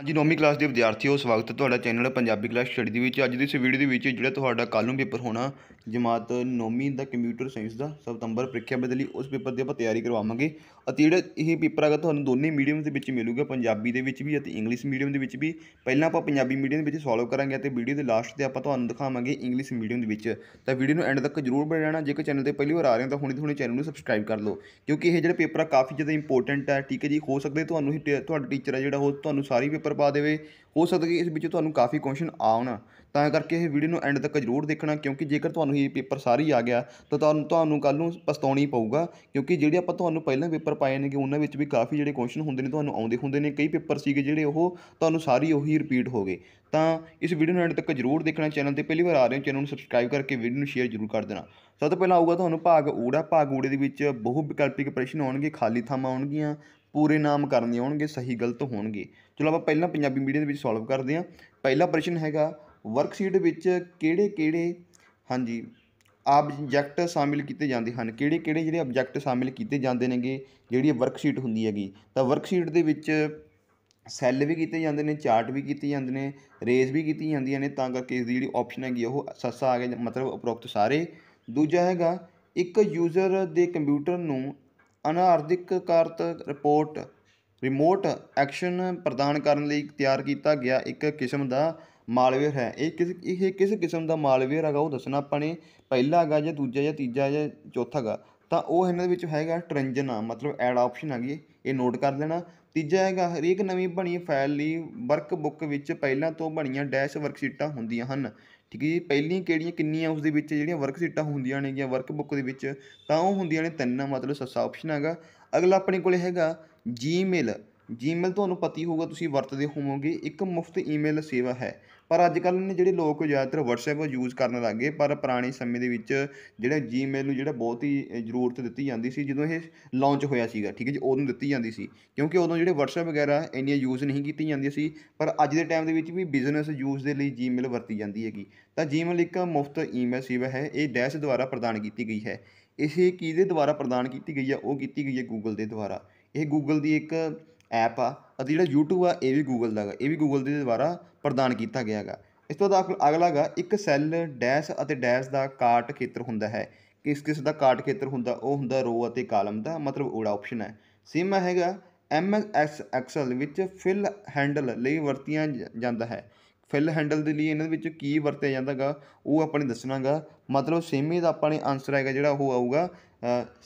ਹਾਂਜੀ ਨੌਵੀਂ ਕਲਾਸ ਦੇ ਵਿਦਿਆਰਥੀਓ ਸਵਾਗਤ ਹੈ ਤੁਹਾਡਾ ਚੈਨਲ ਪੰਜਾਬੀ ਕਲਾਸ ਸਟੱਡੀ ਦੇ ਵਿੱਚ ਅੱਜ ਦੀ ਇਸ ਵੀਡੀਓ ਦੇ ਵਿੱਚ ਜਿਹੜਾ ਤੁਹਾਡਾ ਕੱਲ ਨੂੰ ਪੇਪਰ ਹੋਣਾ ਜਮਾਤ ਨੌਵੀਂ ਦਾ ਕੰਪਿਊਟਰ ਸਾਇੰਸ ਦਾ ਸਤੰਬਰ ਪ੍ਰੀਖਿਆ ਬਦਲੀ ਉਸ ਪੇਪਰ ਦੀ ਆਪਾਂ ਤਿਆਰੀ ਕਰਵਾਵਾਂਗੇ ਅਤੇ ਜਿਹੜਾ ਇਹ ਪੇਪਰ ਹੈਗਾ ਤੁਹਾਨੂੰ ਦੋਨੇ ਮੀਡੀਅਮ ਦੇ ਵਿੱਚ ਮਿਲੂਗਾ ਪੰਜਾਬੀ ਦੇ ਵਿੱਚ ਵੀ ਅਤੇ ਇੰਗਲਿਸ਼ ਮੀਡੀਅਮ ਦੇ ਵਿੱਚ ਵੀ ਪਹਿਲਾਂ ਆਪਾਂ ਪੰਜਾਬੀ ਮੀਡੀਅਮ ਦੇ ਵਿੱਚ ਸੋਲਵ ਕਰਾਂਗੇ ਅਤੇ ਵੀਡੀਓ ਦੇ ਲਾਸਟ ਤੇ ਆਪਾਂ ਤੁਹਾਨੂੰ ਦਿਖਾਵਾਂਗੇ ਇੰਗਲਿਸ਼ ਮੀਡੀਅਮ ਦੇ ਵਿੱਚ ਤਾਂ ਵੀਡੀਓ ਨੂੰ ਐਂਡ ਤੱਕ ਜ਼ਰੂਰ ਬਣੇ ਰਹਿਣਾ ਜੇਕਰ ਚੈਨਲ ਤੇ ਪਹਿਲੀ ਵਾਰ ਆ ਰਹੇ ਹੋ ਤਾਂ ਹੁਣੇ ਹੁਣੇ ਚੈਨਲ ਨੂੰ ਸਬਸਕ੍ਰਾਈਬ ਕਰ ਲਓ ਕਿਉਂਕਿ ਇਹ ਜਿਹੜਾ ਪੇਪਰ ਆ ਕਾਫੀ ਜ਼ਿਆਦਾ ਇੰਪੋਰਟੈਂਟ ਹੈ ਠੀਕ ਹੈ ਜੀ ਹੋ ਸਕਦਾ ਤੁਹਾਨੂੰ ਤੁਹਾਡਾ ਟੀਚਰ ਹੈ ਜਿਹੜਾ ਉਹ ਤੁਹਾਨੂੰ ਸਾਰੀ ਪੇਪਰ ਪੇਪਰ ਪਾ ਦੇਵੇ ਹੋ ਸਕਦਾ ਕਿ ਇਸ ਵਿੱਚ ਤੁਹਾਨੂੰ ਕਾਫੀ ਕੁਐਸਚਨ ਆਉਣ ਤਾਂ ਕਰਕੇ ਇਹ ਵੀਡੀਓ ਨੂੰ ਐਂਡ ਤੱਕ ਜ਼ਰੂਰ ਦੇਖਣਾ ਕਿਉਂਕਿ ਜੇਕਰ ਤੁਹਾਨੂੰ ਇਹ ਪੇਪਰ ਸਾਰੀ ਆ ਗਿਆ ਤਾਂ ਤੁਹਾਨੂੰ ਤੁਹਾਨੂੰ ਕੱਲ ਨੂੰ ਪਛਤਾਉਣੀ ਪਊਗਾ ਕਿਉਂਕਿ ਜਿਹੜੇ ਆਪਾਂ ਤੁਹਾਨੂੰ ਪਹਿਲਾਂ ਪੇਪਰ ਪਾਏ ਨੇ ਕਿ ਉਹਨਾਂ ਵਿੱਚ ਵੀ ਕਾਫੀ ਜਿਹੜੇ ਕੁਐਸਚਨ ਹੁੰਦੇ ਨੇ ਤੁਹਾਨੂੰ ਆਉਂਦੇ ਹੁੰਦੇ ਨੇ ਕਈ ਪੇਪਰ ਸੀਗੇ ਜਿਹੜੇ ਉਹ ਤੁਹਾਨੂੰ ਸਾਰੀ ਉਹੀ ਰਿਪੀਟ ਹੋ ਗਏ ਤਾਂ ਇਸ ਵੀਡੀਓ ਨੂੰ ਐਂਡ ਤੱਕ ਜ਼ਰੂਰ ਦੇਖਣਾ ਚੈਨਲ ਤੇ ਪਹਿਲੀ ਵਾਰ ਆ ਰਹੇ ਹੋ ਚੈਨਲ ਨੂੰ ਸਬਸਕ੍ਰਾਈਬ ਕਰਕੇ ਵੀਡੀਓ ਨੂੰ ਸ਼ੇਅਰ ਜ਼ਰੂਰ ਕਰ ਦੇਣਾ ਸਭ ਤੋਂ ਪਹਿਲਾਂ ਆਊਗਾ ਤੁਹਾਨੂੰ ਭਾਗ ਊੜਾ ਭਾਗ ਊੜੇ ਦੇ ਵਿੱਚ ਬਹੁ ਵਿਕਲਪਿਕ ਪ੍ਰਸ਼ਨ ਆਉਣਗੇ ਖਾਲੀ ਥਾਵਾਂ ਆਉਣਗੀਆਂ ਪੂਰੇ ਨਾਮ ਕਰਨੇ ਹੋਣਗੇ ਸਹੀ ਗਲਤ ਹੋਣਗੇ ਚਲੋ ਆਪਾਂ ਪਹਿਲਾਂ ਪੰਜਾਬੀ ਮੀਡੀਆ ਦੇ ਵਿੱਚ ਸੋਲਵ ਕਰਦੇ ਹਾਂ ਪਹਿਲਾ ਪ੍ਰਸ਼ਨ ਹੈਗਾ ਵਰਕਸ਼ੀਟ ਵਿੱਚ ਕਿਹੜੇ ਕਿਹੜੇ ਹਾਂਜੀ ਆਬਜੈਕਟ ਸ਼ਾਮਿਲ ਕੀਤੇ ਜਾਂਦੇ ਹਨ ਕਿਹੜੇ ਕਿਹੜੇ ਜਿਹੜੇ ਆਬਜੈਕਟ ਸ਼ਾਮਿਲ ਕੀਤੇ ਜਾਂਦੇ ਨੇਗੇ ਜਿਹੜੀ ਵਰਕਸ਼ੀਟ ਹੁੰਦੀ ਹੈਗੀ ਤਾਂ ਵਰਕਸ਼ੀਟ ਦੇ ਵਿੱਚ ਸੈੱਲ ਵੀ ਕੀਤੇ ਜਾਂਦੇ ਨੇ ਚਾਰਟ ਵੀ ਕੀਤੇ ਜਾਂਦੇ ਨੇ ਰੇਸ ਵੀ ਕੀਤੀ ਜਾਂਦੀਆਂ ਨੇ ਤਾਂ ਕਰਕੇ ਇਸ ਦੀ ਜਿਹੜੀ ਆਪਸ਼ਨ ਹੈਗੀ ਉਹ ਸੱਸਾ ਆ ਗਿਆ ਮਤਲਬ ਉਪਰੋਕਤ ਸਾਰੇ ਦੂਜਾ ਹੈਗਾ ਇੱਕ ਯੂਜ਼ਰ ਦੇ ਕੰਪਿਊਟਰ ਨੂੰ ਅਨਾਰਧਿਕ ਕਾਰਤ ਰਿਪੋਰਟ ਰਿਮੋਟ ਐਕਸ਼ਨ ਪ੍ਰਦਾਨ ਕਰਨ ਲਈ ਤਿਆਰ ਕੀਤਾ ਗਿਆ ਇੱਕ ਕਿਸਮ ਦਾ ਮਾਲਵੇਅਰ ਹੈ ਇਹ ਕਿਸ ਇਹ ਕਿਸ ਕਿਸਮ ਦਾ ਮਾਲਵੇਅਰ ਹੈਗਾ ਉਹ ਦੱਸਣਾ ਆਪਾਂ ਨੇ ਪਹਿਲਾ ਹੈਗਾ ਜਾਂ ਦੂਜਾ ਜਾਂ ਤੀਜਾ ਜਾਂ ਚੌਥਾ ਹੈਗਾ ਤਾਂ ਉਹ ਇਹਨਾਂ ਦੇ ਵਿੱਚ ਹੈਗਾ ਟ੍ਰੰਜਨ ਆ ਮਤਲਬ ਐਡ ਆਪਸ਼ਨ ਹੈਗੀ ਇਹ ਨੋਟ ਕਰ ਲੈਣਾ ਤੀਜਾ ਹੈਗਾ ਹਰੇਕ ਨਵੀਂ ਬਣੀ ਫਾਈਲ ਲਈ ਵਰਕਬੁੱਕ ਵਿੱਚ ਪਹਿਲਾਂ ਤੋਂ ਬਣੀਆਂ ਡੈਸ਼ ਵਰਕਸ਼ੀਟਾਂ ਹੁੰਦੀਆਂ ਹਨ ਠੀਕ ਹੈ ਜੀ ਪਹਿਲੀ ਕਿਹੜੀਆਂ ਕਿੰਨੀਆਂ ਉਸ ਦੇ ਵਿੱਚ ਜਿਹੜੀਆਂ ਵਰਕ ਸ਼ੀਟਾਂ ਹੁੰਦੀਆਂ ਨੇ ਜਾਂ ਵਰਕ ਬੁੱਕ ਦੇ ਵਿੱਚ ਤਾਂ ਉਹ ਹੁੰਦੀਆਂ ਨੇ ਤਿੰਨ ਮਤਲਬ ਸੱਸਾ ਆਪਸ਼ਨ ਹੈਗਾ ਅਗਲਾ ਆਪਣੇ ਕੋਲੇ ਹੈਗਾ ਜੀਮੇਲ ਜੀਮੇਲ ਤੁਹਾਨੂੰ ਪਤਾ ਹੀ ਹੋਊਗਾ ਤੁਸੀਂ ਵਰਤਦੇ ਹੋਵੋਗੇ ਇੱਕ ਮੁਫਤ ਈਮੇਲ ਸੇਵਾ ਹੈ ਪਰ ਅੱਜ ਕੱਲ ਨੇ ਜਿਹੜੇ ਲੋਕ ਜ਼ਿਆਦਾਤਰ WhatsApp ਯੂਜ਼ ਕਰਨ ਲੱਗ ਗਏ ਪਰ ਪੁਰਾਣੇ ਸਮੇਂ ਦੇ ਵਿੱਚ ਜਿਹੜਾ Gmail ਨੂੰ ਜਿਹੜਾ ਬਹੁਤ ਹੀ ਜ਼ਰੂਰਤ ਦਿੱਤੀ ਜਾਂਦੀ ਸੀ ਜਦੋਂ ਇਹ ਲਾਂਚ ਹੋਇਆ ਸੀਗਾ ਠੀਕ ਹੈ ਜੀ ਉਦੋਂ ਦਿੱਤੀ ਜਾਂਦੀ ਸੀ ਕਿਉਂਕਿ ਉਦੋਂ ਜਿਹੜੇ WhatsApp ਵਗੈਰਾ ਇੰਨੀਆਂ ਯੂਜ਼ ਨਹੀਂ ਕੀਤੀ ਜਾਂਦੀ ਸੀ ਪਰ ਅੱਜ ਦੇ ਟਾਈਮ ਦੇ ਵਿੱਚ ਵੀ ਬਿਜ਼ਨਸ ਯੂਜ਼ ਦੇ ਲਈ Gmail ਵਰਤੀ ਜਾਂਦੀ ਹੈਗੀ ਤਾਂ Gmail ਇੱਕ ਮੁਫਤ ਈਮੇਲ ਸੇਵਾ ਹੈ ਇਹ ਡੈਸ਼ ਦੁਆਰਾ ਪ੍ਰਦਾਨ ਕੀਤੀ ਗਈ ਹੈ ਇਸੇ ਕੀ ਦੇ ਦੁਆਰਾ ਪ੍ਰਦਾਨ ਕੀਤੀ ਗਈ ਹੈ ਉਹ ਕੀਤੀ ਗਈ ਹੈ Google ਦੇ ਦੁਆਰਾ ਇਹ Google ਦੀ ਇੱਕ ਐਪ ਆ ਅਤੇ ਜਿਹੜਾ YouTube ਆ ਇਹ ਵੀ Google ਦਾ ਹੈ ਇਹ ਵੀ Google ਦੇ ਦੁਆਰਾ ਪ੍ਰਦਾਨ ਕੀਤਾ ਗਿਆ ਹੈਗਾ ਇਸ ਤੋਂ ਬਾਅਦ ਅਗਲਾਗਾ ਇੱਕ ਸੈੱਲ ਡੈਸ਼ ਅਤੇ ਡੈਸ਼ ਦਾ ਕਾਟ ਖੇਤਰ ਹੁੰਦਾ ਹੈ ਕਿਸ ਕਿਸ ਦਾ ਕਾਟ ਖੇਤਰ ਹੁੰਦਾ ਉਹ ਹੁੰਦਾ ਰੋ ਅਤੇ ਕਾਲਮ ਦਾ ਮਤਲਬ ਓੜਾ ਆਪਸ਼ਨ ਹੈ ਸਿਮ ਹੈਗਾ ਐਮ ਐਸ ਐਕਸਲ ਵਿੱਚ ਫਿਲ ਹੈਂਡਲ ਲਈ ਵਰਤੀਆਂ ਜਾਂਦਾ ਹੈ ਫਿਲ ਹੈਂਡਲ ਦੇ ਲਈ ਇਹਨਾਂ ਦੇ ਵਿੱਚ ਕੀ ਵਰਤਿਆ ਜਾਂਦਾਗਾ ਉਹ ਆਪਾਂ ਨੇ ਦੱਸਣਾਗਾ ਮਤਲਬ ਸੇਮੀ ਦਾ ਆਪਾਂ ਨੇ ਆਨਸਰ ਹੈਗਾ ਜਿਹੜਾ ਉਹ ਆਊਗਾ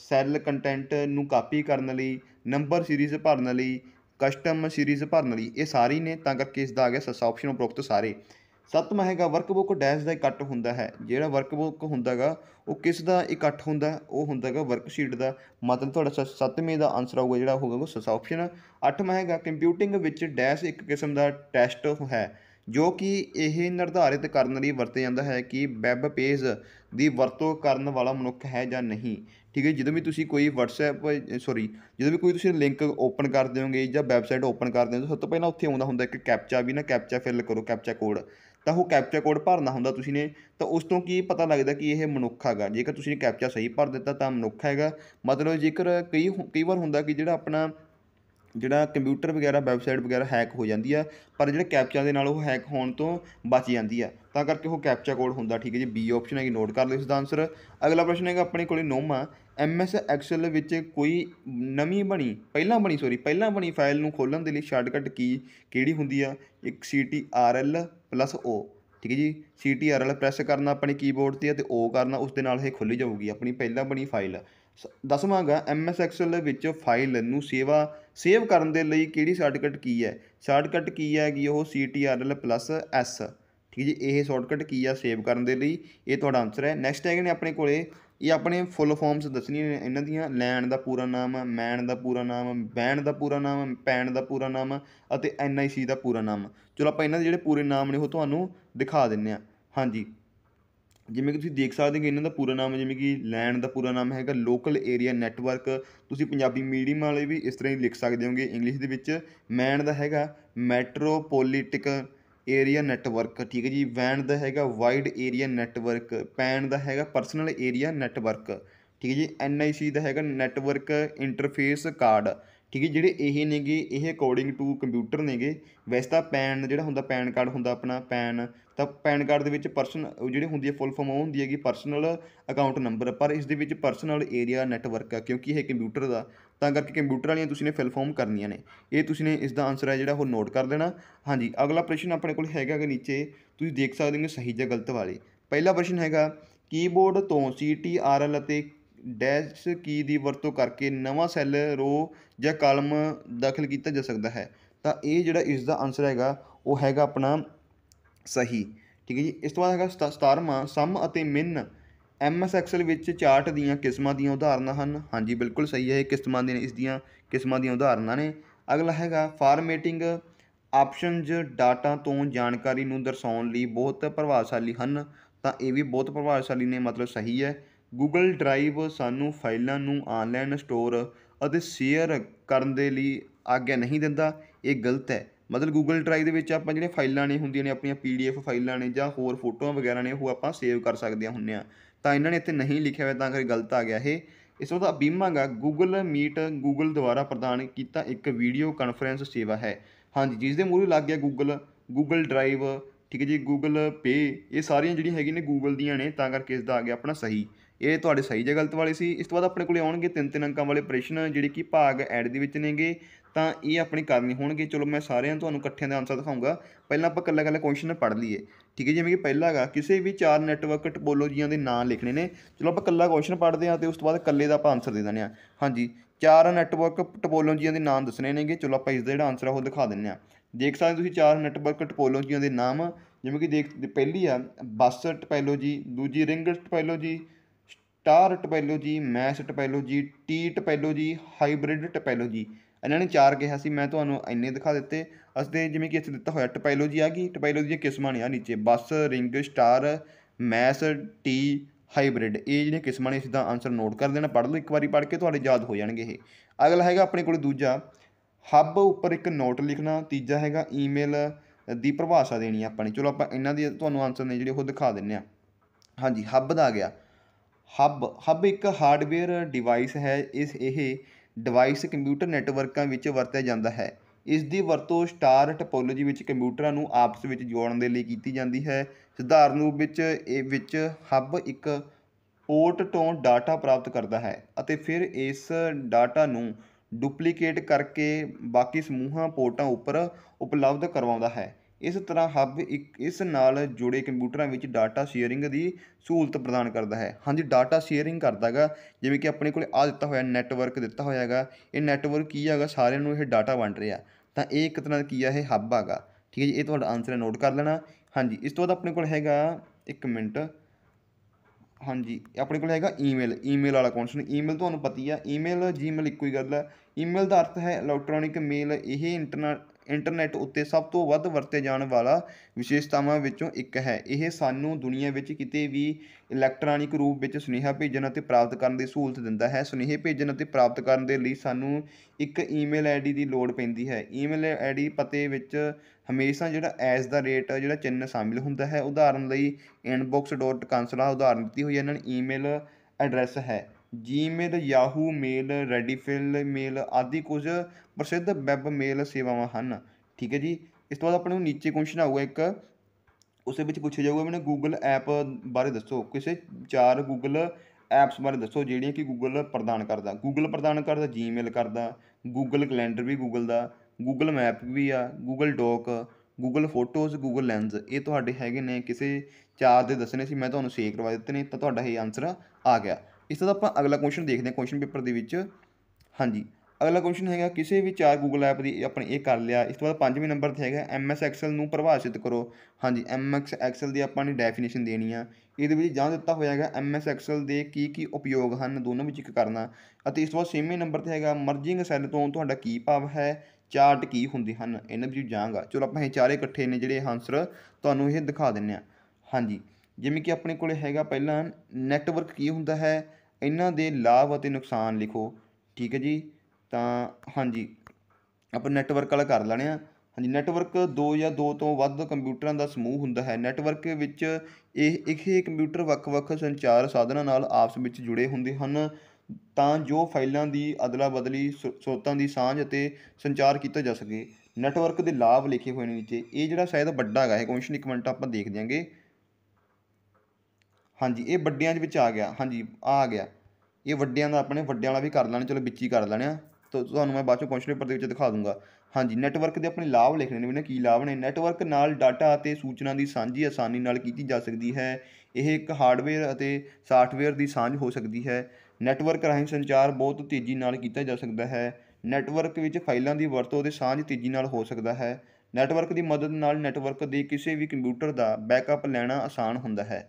ਸੈੱਲ ਕੰਟੈਂਟ ਨੂੰ ਕਾਪੀ ਕਰਨ ਲਈ ਨੰਬਰ ਸੀਰੀਜ਼ ਭਰਨ ਲਈ ਕਸਟਮ ਸੀਰੀਜ਼ ਭਰਨ ਲਈ ਇਹ ਸਾਰੀ ਨੇ ਤਾਂ ਕਰਕੇ ਇਸ ਦਾ ਆ ਗਿਆ ਸੱਸਾ ਆਪਸ਼ਨ ਉਪਰੋਕਤ ਸਾਰੇ ਸੱਤਵਾਂ ਹੈਗਾ ਵਰਕਬੁੱਕ ਡੈਸ਼ ਦਾ ਇਕੱਠ ਹੁੰਦਾ ਹੈ ਜਿਹੜਾ ਵਰਕਬੁੱਕ ਹੁੰਦਾਗਾ ਉਹ ਕਿਸ ਦਾ ਇਕੱਠ ਹੁੰਦਾ ਉਹ ਹੁੰਦਾਗਾ ਵਰਕਸ਼ੀਟ ਦਾ ਮਤਲਬ ਤੁਹਾਡਾ ਸੱਤਵੇਂ ਦਾ ਆਨਸਰ ਆਊਗਾ ਜਿਹੜਾ ਹੋਊਗਾ ਉਹ ਸੱਸਾ ਆਪਸ਼ਨ ਅੱਠਮ ਹੈਗਾ ਕੰਪਿਊਟਿੰਗ ਵਿੱਚ ਡੈਸ਼ ਇੱਕ ਕਿਸਮ ਦਾ ਟੈਸਟ ਹੈ ਜੋ ਕਿ ਇਹ ਨਿਰਧਾਰਿਤ ਕਰਨ ਲਈ ਵਰਤਿਆ ਜਾਂਦਾ ਹੈ ਕਿ ਵੈਬ ਪੇਜ ਦੀ ਵਰਤੋਂ ਕਰਨ ਵਾਲਾ ਮਨੁੱਖ ਹੈ ਜਾਂ ਨਹੀਂ ਠੀਕ ਹੈ ਜਦੋਂ ਵੀ ਤੁਸੀਂ ਕੋਈ WhatsApp ਸੌਰੀ ਜਦੋਂ ਵੀ ਕੋਈ ਤੁਸੀਂ ਲਿੰਕ ਓਪਨ ਕਰਦੇ ਹੋਗੇ ਜਾਂ ਵੈਬਸਾਈਟ ਓਪਨ ਹੋ ਤਾਂ ਸਭ ਤੋਂ ਪਹਿਲਾਂ ਉੱਥੇ ਆਉਂਦਾ ਹੁੰਦਾ ਇੱਕ ਕੈਪਚਾ ਵੀ ਨਾ ਕੈਪਚਾ ਫਿਲ ਕਰੋ ਕੈਪਚਾ ਕੋਡ ਤਾਂ ਉਹ ਕੈਪਚਾ ਕੋਡ ਭਰਨਾ ਹੁੰਦਾ ਤੁਸੀਂ ਨੇ ਤਾਂ ਉਸ ਤੋਂ ਕੀ ਪਤਾ ਲੱਗਦਾ ਕਿ ਇਹ ਮਨੁੱਖ ਹੈਗਾ ਜੇਕਰ ਤੁਸੀਂ ਕੈਪਚਾ ਸਹੀ ਭਰ ਦਿੱਤਾ ਤਾਂ ਮਨੁੱਖ ਹੈਗਾ ਮਤਲਬ ਜੇਕਰ ਕਈ ਕਈ ਵਾਰ ਹੁੰਦਾ ਕਿ ਜਿਹੜਾ ਆਪਣਾ ਜਿਹੜਾ ਕੰਪਿਊਟਰ ਵਗੈਰਾ ਵੈਬਸਾਈਟ ਵਗੈਰਾ ਹੈਕ ਹੋ ਜਾਂਦੀ ਆ ਪਰ ਜਿਹੜੇ ਕੈਪਚਾ ਦੇ ਨਾਲ ਉਹ ਹੈਕ ਹੋਣ ਤੋਂ ਬਚ ਜਾਂਦੀ ਆ ਤਾਂ ਕਰਕੇ ਉਹ ਕੈਪਚਾ ਕੋਡ ਹੁੰਦਾ ਠੀਕ ਹੈ ਜੀ ਬੀ ਆਪਸ਼ਨ ਹੈਗੀ ਨੋਟ ਕਰ ਲਓ ਇਸ ਦਾ ਆਨਸਰ ਅਗਲਾ ਪ੍ਰਸ਼ਨ ਹੈਗਾ ਆਪਣੇ ਕੋਲੇ ਨੋਮਾ ਐਮਐਸ ਐਕਸਲ ਵਿੱਚ ਕੋਈ ਨਵੀਂ ਬਣੀ ਪਹਿਲਾਂ ਬਣੀ ਸੌਰੀ ਪਹਿਲਾਂ ਬਣੀ ਫਾਈਲ ਨੂੰ ਖੋਲਣ ਦੇ ਲਈ ਸ਼ਾਰਟਕਟ ਕੀ ਕਿਹੜੀ ਹੁੰਦੀ ਆ ਇੱਕ CTRL +O ਠੀਕ ਹੈ ਜੀ CTRL ਪ੍ਰੈਸ ਕਰਨਾ ਆਪਣੇ ਕੀਬੋਰਡ ਤੇ ਤੇ O ਕਰਨਾ ਉਸ ਦੇ ਨਾਲ ਇਹ ਖੁੱਲੀ ਜਾਊਗੀ ਆਪਣੀ ਪਹਿਲਾਂ ਬਣੀ ਫਾਈਲ ਦਸਵਾਂਗਾ ਐਮਐਸ ਐਕਸਲ ਵਿੱਚ ਫਾਈਲ ਨੂੰ ਸੇਵਾ ਸੇਵ ਕਰਨ ਦੇ ਲਈ ਕਿਹੜੀ ਸ਼ਾਰਟਕਟ ਕੀ ਹੈ ਸ਼ਾਰਟਕਟ ਕੀ ਹੈ ਕਿ ਉਹ S ਠੀਕ ਜੀ ਇਹ ਸ਼ਾਰਟਕਟ ਕੀ ਆ ਸੇਵ ਕਰਨ ਦੇ ਲਈ ਇਹ ਤੁਹਾਡਾ ਆਨਸਰ ਹੈ ਨੈਕਸਟ ਹੈਗੇ ਨੇ ਆਪਣੇ ਕੋਲੇ ਇਹ ਆਪਣੇ ਫੁੱਲ ਫਾਰਮਸ ਦੱਸਣੀਆਂ ਨੇ ਇਹਨਾਂ ਦੀਆਂ ਲੈਣ ਦਾ ਪੂਰਾ ਨਾਮ ਮੈਨ ਦਾ ਪੂਰਾ ਨਾਮ ਬੈਨ ਦਾ ਪੂਰਾ ਨਾਮ ਪੈਣ ਦਾ ਪੂਰਾ ਨਾਮ ਅਤੇ ਐਨਆਈਸੀ ਦਾ ਪੂਰਾ ਨਾਮ ਚਲੋ ਆਪਾਂ ਇਹਨਾਂ ਦੇ ਜਿਹੜੇ ਪੂਰੇ ਨਾਮ ਨੇ ਉਹ ਤੁਹਾਨੂੰ ਦਿਖਾ ਦਿੰਨੇ ਆ ਹਾਂਜੀ ਜਿਵੇਂ ਕਿ ਤੁਸੀਂ ਦੇਖ ਸਕਦੇ ਹੋ ਕਿ ਇਹਨਾਂ ਦਾ ਪੂਰਾ ਨਾਮ ਜਿਵੇਂ ਕਿ ਲੈਂਡ ਦਾ ਪੂਰਾ ਨਾਮ ਹੈਗਾ ਲੋਕਲ ਏਰੀਆ ਨੈਟਵਰਕ ਤੁਸੀਂ ਪੰਜਾਬੀ ਮੀਡੀਅਮ ਵਾਲੇ ਵੀ ਇਸ ਤਰ੍ਹਾਂ ਹੀ ਲਿਖ ਸਕਦੇ ਹੋਗੇ ਇੰਗਲਿਸ਼ ਦੇ ਵਿੱਚ ਮੈਨ ਦਾ ਹੈਗਾ ਮੈਟਰੋਪੋਲੀਟਿਕ ਏਰੀਆ ਨੈਟਵਰਕ ਠੀਕ ਹੈ ਜੀ ਵੈਨ ਦਾ ਹੈਗਾ ਵਾਈਡ ਏਰੀਆ ਨੈਟਵਰਕ ਪੈਨ ਦਾ ਹੈਗਾ ਪਰਸਨਲ ਏਰੀਆ ਨੈਟਵਰਕ ਠੀਕ ਹੈ ਜੀ ਐਨ ਆਈ ਸੀ ਦਾ ਹੈਗਾ ਨੈਟਵਰਕ ਇੰਟਰਫੇਸ ਕਾਰਡ ਠੀਕ ਹੈ ਜਿਹੜੇ ਇਹ ਨੇਗੇ ਇਹ ਅਕੋਰਡਿੰਗ ਟੂ ਕੰਪਿਊਟਰ ਨੇਗੇ ਵੈਸੇ ਤਾਂ ਪੈਨ ਜਿਹੜਾ ਹੁੰਦਾ ਪੈਨ ਕਾਰਡ ਹੁੰਦਾ ਆਪਣਾ ਪੈਨ ਤਾਂ ਪੈਨ ਕਾਰਡ ਦੇ ਵਿੱਚ ਪਰਸਨ ਜਿਹੜੀ ਹੁੰਦੀ ਹੈ ਫੁੱਲ ਫਾਰਮ ਉਹ ਹੁੰਦੀ ਹੈਗੀ ਪਰਸਨਲ ਅਕਾਊਂਟ ਨੰਬਰ ਪਰ ਇਸ ਦੇ ਵਿੱਚ ਪਰਸਨਲ ਏਰੀਆ ਨੈਟਵਰਕ ਆ ਕਿਉਂਕਿ ਇਹ ਕੰਪਿਊਟਰ ਦਾ ਤਾਂ ਕਰਕੇ ਕੰਪਿਊਟਰ ਵਾਲੀਆਂ ਤੁਸੀਂ ਨੇ ਫਿਲ ਫਾਰਮ ਕਰਨੀਆਂ ਨੇ ਇਹ ਤੁਸੀਂ ਨੇ ਇਸ ਦਾ ਆਨਸਰ ਹੈ ਜਿਹੜਾ ਉਹ ਨੋਟ ਕਰ ਦੇਣਾ ਹਾਂਜੀ ਅਗਲਾ ਪ੍ਰਸ਼ਨ ਆਪਣੇ ਕੋਲ ਹੈਗਾ ਕਿ ਨੀਚੇ ਤੁਸੀਂ ਦੇਖ ਸਕਦੇ ਹੋ ਸਹੀ ਜਾਂ ਗਲਤ ਵਾਲੇ ਪਹਿਲਾ ਪ੍ਰਸ਼ਨ ਹੈਗਾ ਕੀਬੋਰਡ ਤੋਂ CTRL ਅਤੇ ਡੈਸ਼ ਕੀ ਦੀ ਵਰਤੋਂ ਕਰਕੇ ਨਵਾਂ ਸੈੱਲ ਰੋ ਜਾਂ ਕਾਲਮ ਦਾਖਲ ਕੀਤਾ ਜਾ ਸਕਦਾ ਹੈ ਤਾਂ ਇਹ ਜਿਹੜਾ ਇਸ ਦਾ ਆਨਸਰ ਹੈਗਾ ਉਹ ਹੈਗਾ ਆਪਣਾ ਸਹੀ ਠੀਕ ਹੈ ਜੀ ਇਸ ਤੋਂ ਬਾਅਦ ਹੈਗਾ 17ਵਾਂ ਸਮ ਅਤੇ ਮਿਨ ਐਮ ਐਸ ਐਕਸਲ ਵਿੱਚ ਚਾਰਟ ਦੀਆਂ ਕਿਸਮਾਂ ਦੀਆਂ ਉਦਾਹਰਨਾਂ ਹਨ ਹਾਂਜੀ ਬਿਲਕੁਲ ਸਹੀ ਹੈ ਇਹ ਕਿਸਮਾਂ ਦੀਆਂ ਇਸ ਦੀਆਂ ਕਿਸਮਾਂ ਦੀਆਂ ਉਦਾਹਰਨਾਂ ਨੇ ਅਗਲਾ ਹੈਗਾ ਫਾਰਮੈਟਿੰਗ ਆਪਸ਼ਨਸ ਡਾਟਾ ਤੋਂ ਜਾਣਕਾਰੀ ਨੂੰ ਦਰਸਾਉਣ ਲਈ ਬਹੁਤ ਪ੍ਰਭਾਵਸ਼ਾਲੀ ਹਨ ਤਾਂ ਇਹ ਵੀ ਬਹੁਤ ਪ੍ਰਭਾਵਸ਼ਾਲੀ ਨੇ ਮਤਲਬ ਸਹੀ ਹੈ ਗੂਗਲ ਡਰਾਈਵ ਸਾਨੂੰ ਫਾਈਲਾਂ ਨੂੰ ਆਨਲਾਈਨ ਸਟੋਰ ਅਤੇ ਸ਼ੇਅਰ ਕਰਨ ਦੇ ਲਈ ਆਗਿਆ ਨਹੀਂ ਦਿੰਦਾ ਇਹ ਗਲਤ ਹੈ ਮਤਲਬ ਗੂਗਲ ਡਰਾਈਵ ਦੇ ਵਿੱਚ ਆਪਾਂ ਜਿਹੜੀਆਂ ਫਾਈਲਾਂ ਨੇ ਹੁੰਦੀਆਂ ਨੇ ਆਪਣੀਆਂ ਪੀਡੀਐਫ ਫਾਈਲਾਂ ਨੇ ਜਾਂ ਹੋਰ ਫੋਟੋਆਂ ਵਗੈਰਾ ਨੇ ਉਹ ਆਪਾਂ ਸੇਵ ਕਰ ਸਕਦੇ ਹੁੰਨੇ ਆ ਤਾਂ ਇਹਨਾਂ ਨੇ ਇੱਥੇ ਨਹੀਂ ਲਿਖਿਆ ਹੋਇਆ ਤਾਂ ਕਰਕੇ ਗਲਤ ਆ ਗਿਆ ਇਹ ਇਸ ਤੋਂ ਦਾ ਬੀਮਾਗਾ ਗੂਗਲ ਮੀਟ ਗੂਗਲ ਦੁਆਰਾ ਪ੍ਰਦਾਨ ਕੀਤਾ ਇੱਕ ਵੀਡੀਓ ਕਾਨਫਰੰਸ ਸੇਵਾ ਹੈ ਹਾਂਜੀ ਜਿਸ ਦੇ ਮੂਹਰੇ ਲੱਗ ਗਿਆ ਗੂਗਲ ਗੂਗਲ ਡਰਾਈਵ ਠੀਕ ਹੈ ਜੀ ਗੂਗਲ ਪੇ ਇਹ ਸਾਰੀਆਂ ਜਿਹੜੀਆਂ ਹੈਗੀਆਂ ਨੇ ਗੂਗਲ ਦੀਆਂ ਨੇ ਤਾਂ ਕਰਕੇ ਇਸ ਦਾ ਆ ਗਿਆ ਆਪਣਾ ਸਹੀ ਇਹ ਤੁਹਾਡੇ ਸਹੀ ਜਾਂ ਗਲਤ ਵਾਲੇ ਸੀ ਇਸ ਤੋਂ ਬਾਅਦ ਆਪਣੇ ਕੋਲੇ ਆਉਣਗੇ ਤਿੰਨ ਤਿੰਨ ਅੰਕਾਂ ਵਾਲੇ ਪ੍ਰਸ਼ਨ ਜਿਹੜੇ ਕਿ ਭਾਗ ਐਡ ਦੇ ਵਿੱਚ ਨੇਗੇ ਤਾਂ ਇਹ ਆਪਣੇ ਕਰਨੇ ਹੋਣਗੇ ਚਲੋ ਮੈਂ ਸਾਰਿਆਂ ਤੁਹਾਨੂੰ ਇਕੱਠਿਆਂ ਦਾ ਆਨਸਰ ਦਿਖਾਉਂਗਾ ਪਹਿਲਾਂ ਆਪਾਂ ਕੱਲਾ ਕੱਲਾ ਕੁਐਸਚਨ ਪੜ੍ਹ ਲਈਏ ਠੀਕ ਹੈ ਜਿਵੇਂ ਕਿ ਪਹਿਲਾ ਹੈਗਾ ਕਿਸੇ ਵੀ ਚਾਰ ਨੈਟਵਰਕ ਟੋਪੋਲੋਜੀਆਂ ਦੇ ਨਾਮ ਲਿਖਣੇ ਨੇ ਚਲੋ ਆਪਾਂ ਕੱਲਾ ਕੁਐਸਚਨ ਪੜ੍ਹਦੇ ਹਾਂ ਤੇ ਉਸ ਤੋਂ ਬਾਅਦ ਕੱਲੇ ਦਾ ਆਪਾਂ ਆਨਸਰ ਦੇ ਦਿੰਦੇ ਹਾਂ ਹਾਂਜੀ ਚਾਰ ਨੈਟਵਰਕ ਟੋਪੋਲੋਜੀਆਂ ਦੇ ਨਾਮ ਦੱਸਣੇ ਨੇਗੇ ਚਲੋ ਆਪਾਂ ਇਸ ਦਾ ਜਿਹੜਾ ਆਨਸਰ ਆ ਉਹ ਦਿਖਾ ਦਿੰਦੇ ਹਾਂ ਦੇਖ ਸਕਦੇ ਤੁਸੀਂ ਚਾਰ ਨੈਟਵਰਕ ਟੋਪੋਲੋਜੀਆਂ ਦੇ ਨਾਮ ਜਿਵੇਂ ਕਿ ਦੇਖ ਪਹਿਲੀ ਆ ਬਸਟ ਟੋਪੋਲੋਜੀ ਦੂਜੀ rings topology star topology mesh topology tree topology hybrid topology ਇਹਨਾਂ ਨੇ ਚਾਰ ਕਿਹਾ ਸੀ ਮੈਂ ਤੁਹਾਨੂੰ ਇੰਨੇ ਦਿਖਾ ਦਿੱਤੇ ਅਸਤੇ ਜਿਵੇਂ ਕਿ ਇੱਥੇ ਦਿੱਤਾ ਹੋਇਆ ਟਪੈਲੋਜੀ ਆ ਗਈ ਟਪੈਲੋਜੀ ਦੀਆਂ ਕਿਸਮਾਂ ਨੇ ਆ ਨੀਚੇ bus ring star mesh tree hybrid ਇਹ ਜਿਹੜੀਆਂ ਕਿਸਮਾਂ ਨੇ ਸਿੱਧਾ ਆਨਸਰ ਨੋਟ ਕਰ ਦੇਣਾ ਪੜ੍ਹ ਲਓ ਇੱਕ ਵਾਰੀ ਪੜ੍ਹ ਕੇ ਤੁਹਾਡੇ ਯਾਦ ਹੋ ਜਾਣਗੇ ਇਹ ਅਗਲਾ ਹੈਗਾ ਆਪਣੇ ਕੋਲ ਦੂਜਾ ਹੱਬ ਉੱਪਰ ਇੱਕ ਨੋਟ ਲਿਖਣਾ ਤੀਜਾ ਹੈਗਾ ਈਮੇਲ ਦੀ ਪਰਿਭਾਸ਼ਾ ਦੇਣੀ ਆਪਾਂ ਨੇ ਚਲੋ ਆਪਾਂ ਇਹਨਾਂ ਦੀ ਤੁਹਾਨੂੰ ਆਨਸਰ ਨੇ ਜਿਹੜੇ ਉਹ ਦਿਖਾ ਦਿੰਨੇ ਆ ਹਾਂਜੀ ਹੱਬ ਦਾ ਆ ਗਿਆ ਹੱਬ ਹੱਬ ਇੱਕ ਹਾਰਡਵੇਅਰ ਡਿਵਾਈਸ ਹੈ ਇਸ ਇਹ ਡਿਵਾਈਸ ਕੰਪਿਊਟਰ ਨੈਟਵਰਕਾਂ ਵਿੱਚ ਵਰਤਿਆ ਜਾਂਦਾ ਹੈ ਇਸ ਦੀ ਵਰਤੋਂ ਸਟਾਰ ਟੋਪੋਲੋਜੀ ਵਿੱਚ ਕੰਪਿਊਟਰਾਂ ਨੂੰ ਆਪਸ ਵਿੱਚ ਜੋੜਨ ਦੇ ਲਈ ਕੀਤੀ ਜਾਂਦੀ ਹੈ ਸਧਾਰਨ ਰੂਪ ਵਿੱਚ ਇਹ ਵਿੱਚ ਹੱਬ ਇੱਕ ਪੋਰਟ ਤੋਂ ਡਾਟਾ ਪ੍ਰਾਪਤ ਕਰਦਾ ਹੈ ਅਤੇ ਫਿਰ ਇਸ ਡਾਟਾ ਨੂੰ ਡੁਪਲੀਕੇਟ ਕਰਕੇ ਬਾਕੀ ਸਮੂਹਾਂ ਪੋਰਟਾਂ ਉੱਪਰ ਉਪਲਬਧ ਕਰਵਾਉਂਦਾ ਹੈ ਇਸ ਤਰ੍ਹਾਂ ਹੱਬ ਇੱਕ ਇਸ ਨਾਲ ਜੁੜੇ ਕੰਪਿਊਟਰਾਂ ਵਿੱਚ ਡਾਟਾ ਸ਼ੇਅਰਿੰਗ ਦੀ ਸਹੂਲਤ ਪ੍ਰਦਾਨ ਕਰਦਾ ਹੈ ਹਾਂਜੀ ਡਾਟਾ ਸ਼ੇਅਰਿੰਗ ਕਰਦਾ ਹੈਗਾ ਜਿਵੇਂ ਕਿ ਆਪਣੇ ਕੋਲ ਆ ਦਿੱਤਾ ਹੋਇਆ ਨੈਟਵਰਕ ਦਿੱਤਾ ਹੋਇਆ ਹੈਗਾ ਇਹ ਨੈਟਵਰਕ ਕੀ ਹੈਗਾ ਸਾਰਿਆਂ ਨੂੰ ਇਹ ਡਾਟਾ ਵੰਡ ਰਿਹਾ ਤਾਂ ਇਹ ਇੱਕ ਤਰ੍ਹਾਂ ਕੀ ਹੈ ਇਹ ਹੱਬ ਹੈਗਾ ਠੀਕ ਹੈ ਜੀ ਇਹ ਤੁਹਾਡਾ ਆਨਸਰ ਹੈ ਨੋਟ ਕਰ ਲੈਣਾ ਹਾਂਜੀ ਇਸ ਤੋਂ ਬਾਅਦ ਆਪਣੇ ਕੋਲ ਹੈਗਾ ਇੱਕ ਮਿੰਟ ਹਾਂਜੀ ਆਪਣੇ ਕੋਲ ਹੈਗਾ ਈਮੇਲ ਈਮੇਲ ਵਾਲਾ ਕਨਸੈਪਟ ਈਮੇਲ ਤੁਹਾਨੂੰ ਪਤਾ ਹੀ ਆ ਈਮੇਲ ਜੀਮੇਲ ਇੱਕੋ ਹੀ ਗੱਲ ਹੈ ਈਮੇਲ ਦਾ ਅਰਥ ਹੈ ਇਲੈਕਟ੍ਰੋਨਿਕ ਮੇਲ ਇਹ ਇੰਟਰਨੈਟ ਇੰਟਰਨੈਟ ਉੱਤੇ ਸਭ ਤੋਂ ਵੱਧ ਵਰਤੇ ਜਾਣ ਵਾਲਾ ਵਿਸ਼ੇਸ਼ਤਾਵਾਂ ਵਿੱਚੋਂ ਇੱਕ ਹੈ ਇਹ ਸਾਨੂੰ ਦੁਨੀਆ ਵਿੱਚ ਕਿਤੇ ਵੀ ਇਲੈਕਟ੍ਰੋਨਿਕ ਰੂਪ ਵਿੱਚ ਸੁਨੇਹਾ ਭੇਜਣ ਅਤੇ ਪ੍ਰਾਪਤ ਕਰਨ ਦੀ ਸਹੂਲਤ ਦਿੰਦਾ ਹੈ ਸੁਨੇਹੇ ਭੇਜਣ ਅਤੇ ਪ੍ਰਾਪਤ ਕਰਨ ਦੇ ਲਈ ਸਾਨੂੰ ਇੱਕ ਈਮੇਲ ਆਈਡੀ ਦੀ ਲੋੜ ਪੈਂਦੀ ਹੈ ਈਮੇਲ ਆਈਡੀ ਪਤੇ ਵਿੱਚ ਹਮੇਸ਼ਾ ਜਿਹੜਾ ਐਸ ਦਾ ਰੇਟ ਜਿਹੜਾ ਚਿੰਨ੍ਹ ਸ਼ਾਮਿਲ ਹੁੰਦਾ ਹੈ ਉਦਾਹਰਨ ਲਈ inbox.consola ਉਦਾਹਰਨ ਦਿੱਤੀ ਹੋਈ ਹੈ ਇਹਨਾਂ ਨੇ ਈਮੇਲ ਐਡਰੈਸ ਹੈ Gmail Yahoo mail Rediff mail ਆਦਿ ਕੁਝ ਪ੍ਰਸਿੱਧ ਵੈਬ ਮੇਲ ਸੇਵਾਵਾਂ ਹਨ ਠੀਕ ਹੈ ਜੀ ਇਸ ਤੋਂ ਬਾਅਦ ਆਪਾਂ ਨੂੰ ਨੀਚੇ ਕੁਐਸਚਨ ਆਊਗਾ ਇੱਕ ਉਸ ਵਿੱਚ ਪੁੱਛਿਆ ਜਾਊਗਾ ਮੈਨੂੰ ਗੂਗਲ ਐਪ ਬਾਰੇ ਦੱਸੋ ਕਿਸੇ ਚਾਰ ਗੂਗਲ ਐਪਸ ਬਾਰੇ ਦੱਸੋ ਜਿਹੜੀਆਂ ਕਿ ਗੂਗਲ ਪ੍ਰਦਾਨ ਕਰਦਾ ਗੂਗਲ ਪ੍ਰਦਾਨ ਕਰਦਾ ਜੀਮੇਲ ਕਰਦਾ ਗੂਗਲ ਕੈਲੰਡਰ ਵੀ ਗੂਗਲ ਦਾ ਗੂਗਲ ਮੈਪ ਵੀ ਆ Google dock Google photos Google lens ਇਹ ਤੁਹਾਡੇ ਹੈਗੇ ਨੇ ਕਿਸੇ ਚਾਰ ਦੇ ਦੱਸਣੇ ਸੀ ਮੈਂ ਤੁਹਾਨੂੰ ਸੇ ਕਰਵਾ ਦਿੱਤੇ ਨੇ ਤਾਂ ਤੁਹਾਡਾ ਇਹ ਆਨਸਰ ਆ ਗਿਆ ਇਸ ਤੋਂ ਆਪਾਂ ਅਗਲਾ ਕੁਐਸਚਨ ਦੇਖਦੇ ਹਾਂ ਕੁਐਸਚਨ ਪੇਪਰ ਦੇ ਵਿੱਚ ਹਾਂਜੀ ਅਗਲਾ ਕੁਐਸਚਨ ਹੈਗਾ ਕਿਸੇ ਵੀ ਚਾਰ ਗੂਗਲ ਐਪ ਦੀ ਆਪਣੇ ਇਹ ਕਰ ਲਿਆ ਇਸ ਤੋਂ ਬਾਅਦ ਪੰਜਵੇਂ ਨੰਬਰ ਤੇ ਹੈਗਾ ਐਮਐਸ ਐਕਸਲ ਨੂੰ ਪਰਿਭਾਸ਼ਿਤ ਕਰੋ ਹਾਂਜੀ ਐਮਐਕਸ ਐਕਸਲ ਦੀ ਆਪਾਂ ਨੇ ਡੈਫੀਨੇਸ਼ਨ ਦੇਣੀ ਆ ਇਹਦੇ ਵਿੱਚ ਜਾਂ ਦਿੱਤਾ ਹੋਇਆ ਹੈਗਾ ਐਮਐਸ ਐਕਸਲ ਦੇ ਕੀ ਕੀ ਉਪਯੋਗ ਹਨ ਦੋਨੋਂ ਵਿੱਚ ਇੱਕ ਕਰਨਾ ਅਤੇ ਇਸ ਤੋਂ ਬਾਅਦ ਛੇਵੇਂ ਨੰਬਰ ਤੇ ਹੈਗਾ ਮਰਜਿੰਗ ਸੈੱਲ ਤੋਂ ਤੁਹਾਡਾ ਕੀ ਭਾਵ ਹੈ ਚਾਰਟ ਕੀ ਹੁੰਦੇ ਹਨ ਇਹਨਾਂ ਵਿੱਚ ਜਾਂਗਾ ਚਲੋ ਆਪਾਂ ਇਹ ਚਾਰੇ ਇਕੱਠੇ ਨੇ ਜਿਹੜੇ ਆਨਸਰ ਤੁਹਾਨੂੰ ਇਹ ਦਿਖਾ ਦਿੰਨੇ ਆ ਹਾਂਜੀ ਜਿਵੇਂ ਕਿ ਆਪਣੇ ਕੋਲੇ ਹੈਗਾ ਪਹਿਲਾਂ ਨੈਟਵਰਕ ਕੀ ਹੁੰਦਾ ਹੈ ਇਹਨਾਂ ਦੇ ਲਾਭ ਅਤੇ ਨੁਕਸਾਨ ਲਿਖੋ ਠੀਕ ਹੈ ਜੀ ਤਾਂ ਹਾਂਜੀ ਆਪਾਂ ਨੈਟਵਰਕ ਵਾਲਾ ਕਰ ਲੈਣੇ ਆ ਹਾਂਜੀ ਨੈਟਵਰਕ ਦੋ ਜਾਂ ਦੋ ਤੋਂ ਵੱਧ ਕੰਪਿਊਟਰਾਂ ਦਾ ਸਮੂਹ ਹੁੰਦਾ ਹੈ ਨੈਟਵਰਕ ਵਿੱਚ ਇਹ ਇਹ ਕੰਪਿਊਟਰ ਵੱਖ-ਵੱਖ ਸੰਚਾਰ ਸਾਧਨਾਂ ਨਾਲ ਆਪਸ ਵਿੱਚ ਜੁੜੇ ਹੁੰਦੇ ਹਨ ਤਾਂ ਜੋ ਫਾਈਲਾਂ ਦੀ ਅਦਲਾ-ਬਦਲੀ ਸੋਤਾਂ ਦੀ ਸਾਂਝ ਅਤੇ ਸੰਚਾਰ ਕੀਤਾ ਜਾ ਸਕੇ ਨੈਟਵਰਕ ਦੇ ਲਾਭ ਲਿਖੇ ਹੋਏ ਨੇ ਨੀਚੇ ਇਹ ਜਿਹੜਾ ਸ਼ਾਇਦ ਵੱਡਾ ਹੈਗਾ ਇਹ ਕੁਐਸਚਨ ਇੱਕ ਮਿੰਟ ਆਪਾਂ ਦੇਖ ਦਿਆਂਗੇ ਹਾਂਜੀ ਇਹ ਵੱਡਿਆਂ ਦੇ ਵਿੱਚ ਆ ਗਿਆ ਹਾਂਜੀ ਆ ਗਿਆ ਇਹ ਵੱਡਿਆਂ ਦਾ ਆਪਣੇ ਵੱਡਿਆਂ ਵਾਲਾ ਵੀ ਕਰ ਲੈਣਾ ਚਲੋ ਵਿੱਚ ਹੀ ਕਰ ਲੈਣੇ ਆ ਤਾਂ ਤੁਹਾਨੂੰ ਮੈਂ ਬਾਅਦ ਚ ਕੁਐਸਚਨ ਪੇਪਰ ਦੇ ਵਿੱਚ ਦਿਖਾ ਦੂੰਗਾ ਹਾਂਜੀ ਨੈਟਵਰਕ ਦੇ ਆਪਣੇ ਲਾਭ ਲਿਖਣੇ ਨੇ ਵੀ ਕੀ ਲਾਭ ਨੇ ਨੈਟਵਰਕ ਨਾਲ ਡਾਟਾ ਅਤੇ ਸੂਚਨਾ ਦੀ ਸਾਂਝੀ ਆਸਾਨੀ ਨਾਲ ਕੀਤੀ ਜਾ ਸਕਦੀ ਹੈ ਇਹ ਇੱਕ ਹਾਰਡਵੇਅਰ ਅਤੇ ਸਾਫਟਵੇਅਰ ਦੀ ਸਾਂਝ ਹੋ ਸਕਦੀ ਹੈ ਨੈਟਵਰਕ ਰਾਹੀਂ ਸੰਚਾਰ ਬਹੁਤ ਤੇਜ਼ੀ ਨਾਲ ਕੀਤਾ ਜਾ ਸਕਦਾ ਹੈ ਨੈਟਵਰਕ ਵਿੱਚ ਫਾਈਲਾਂ ਦੀ ਵਰਤੋਂ ਅਤੇ ਸਾਂਝ ਤੇਜ਼ੀ ਨਾਲ ਹੋ ਸਕਦਾ ਹੈ ਨੈਟਵਰਕ ਦੀ ਮਦਦ ਨਾਲ ਨੈਟਵਰਕ ਦੇ ਕਿਸੇ ਵੀ ਕੰਪਿਊਟਰ ਦਾ ਬੈਕਅਪ ਲੈਣਾ ਆਸਾਨ ਹੁੰਦਾ ਹੈ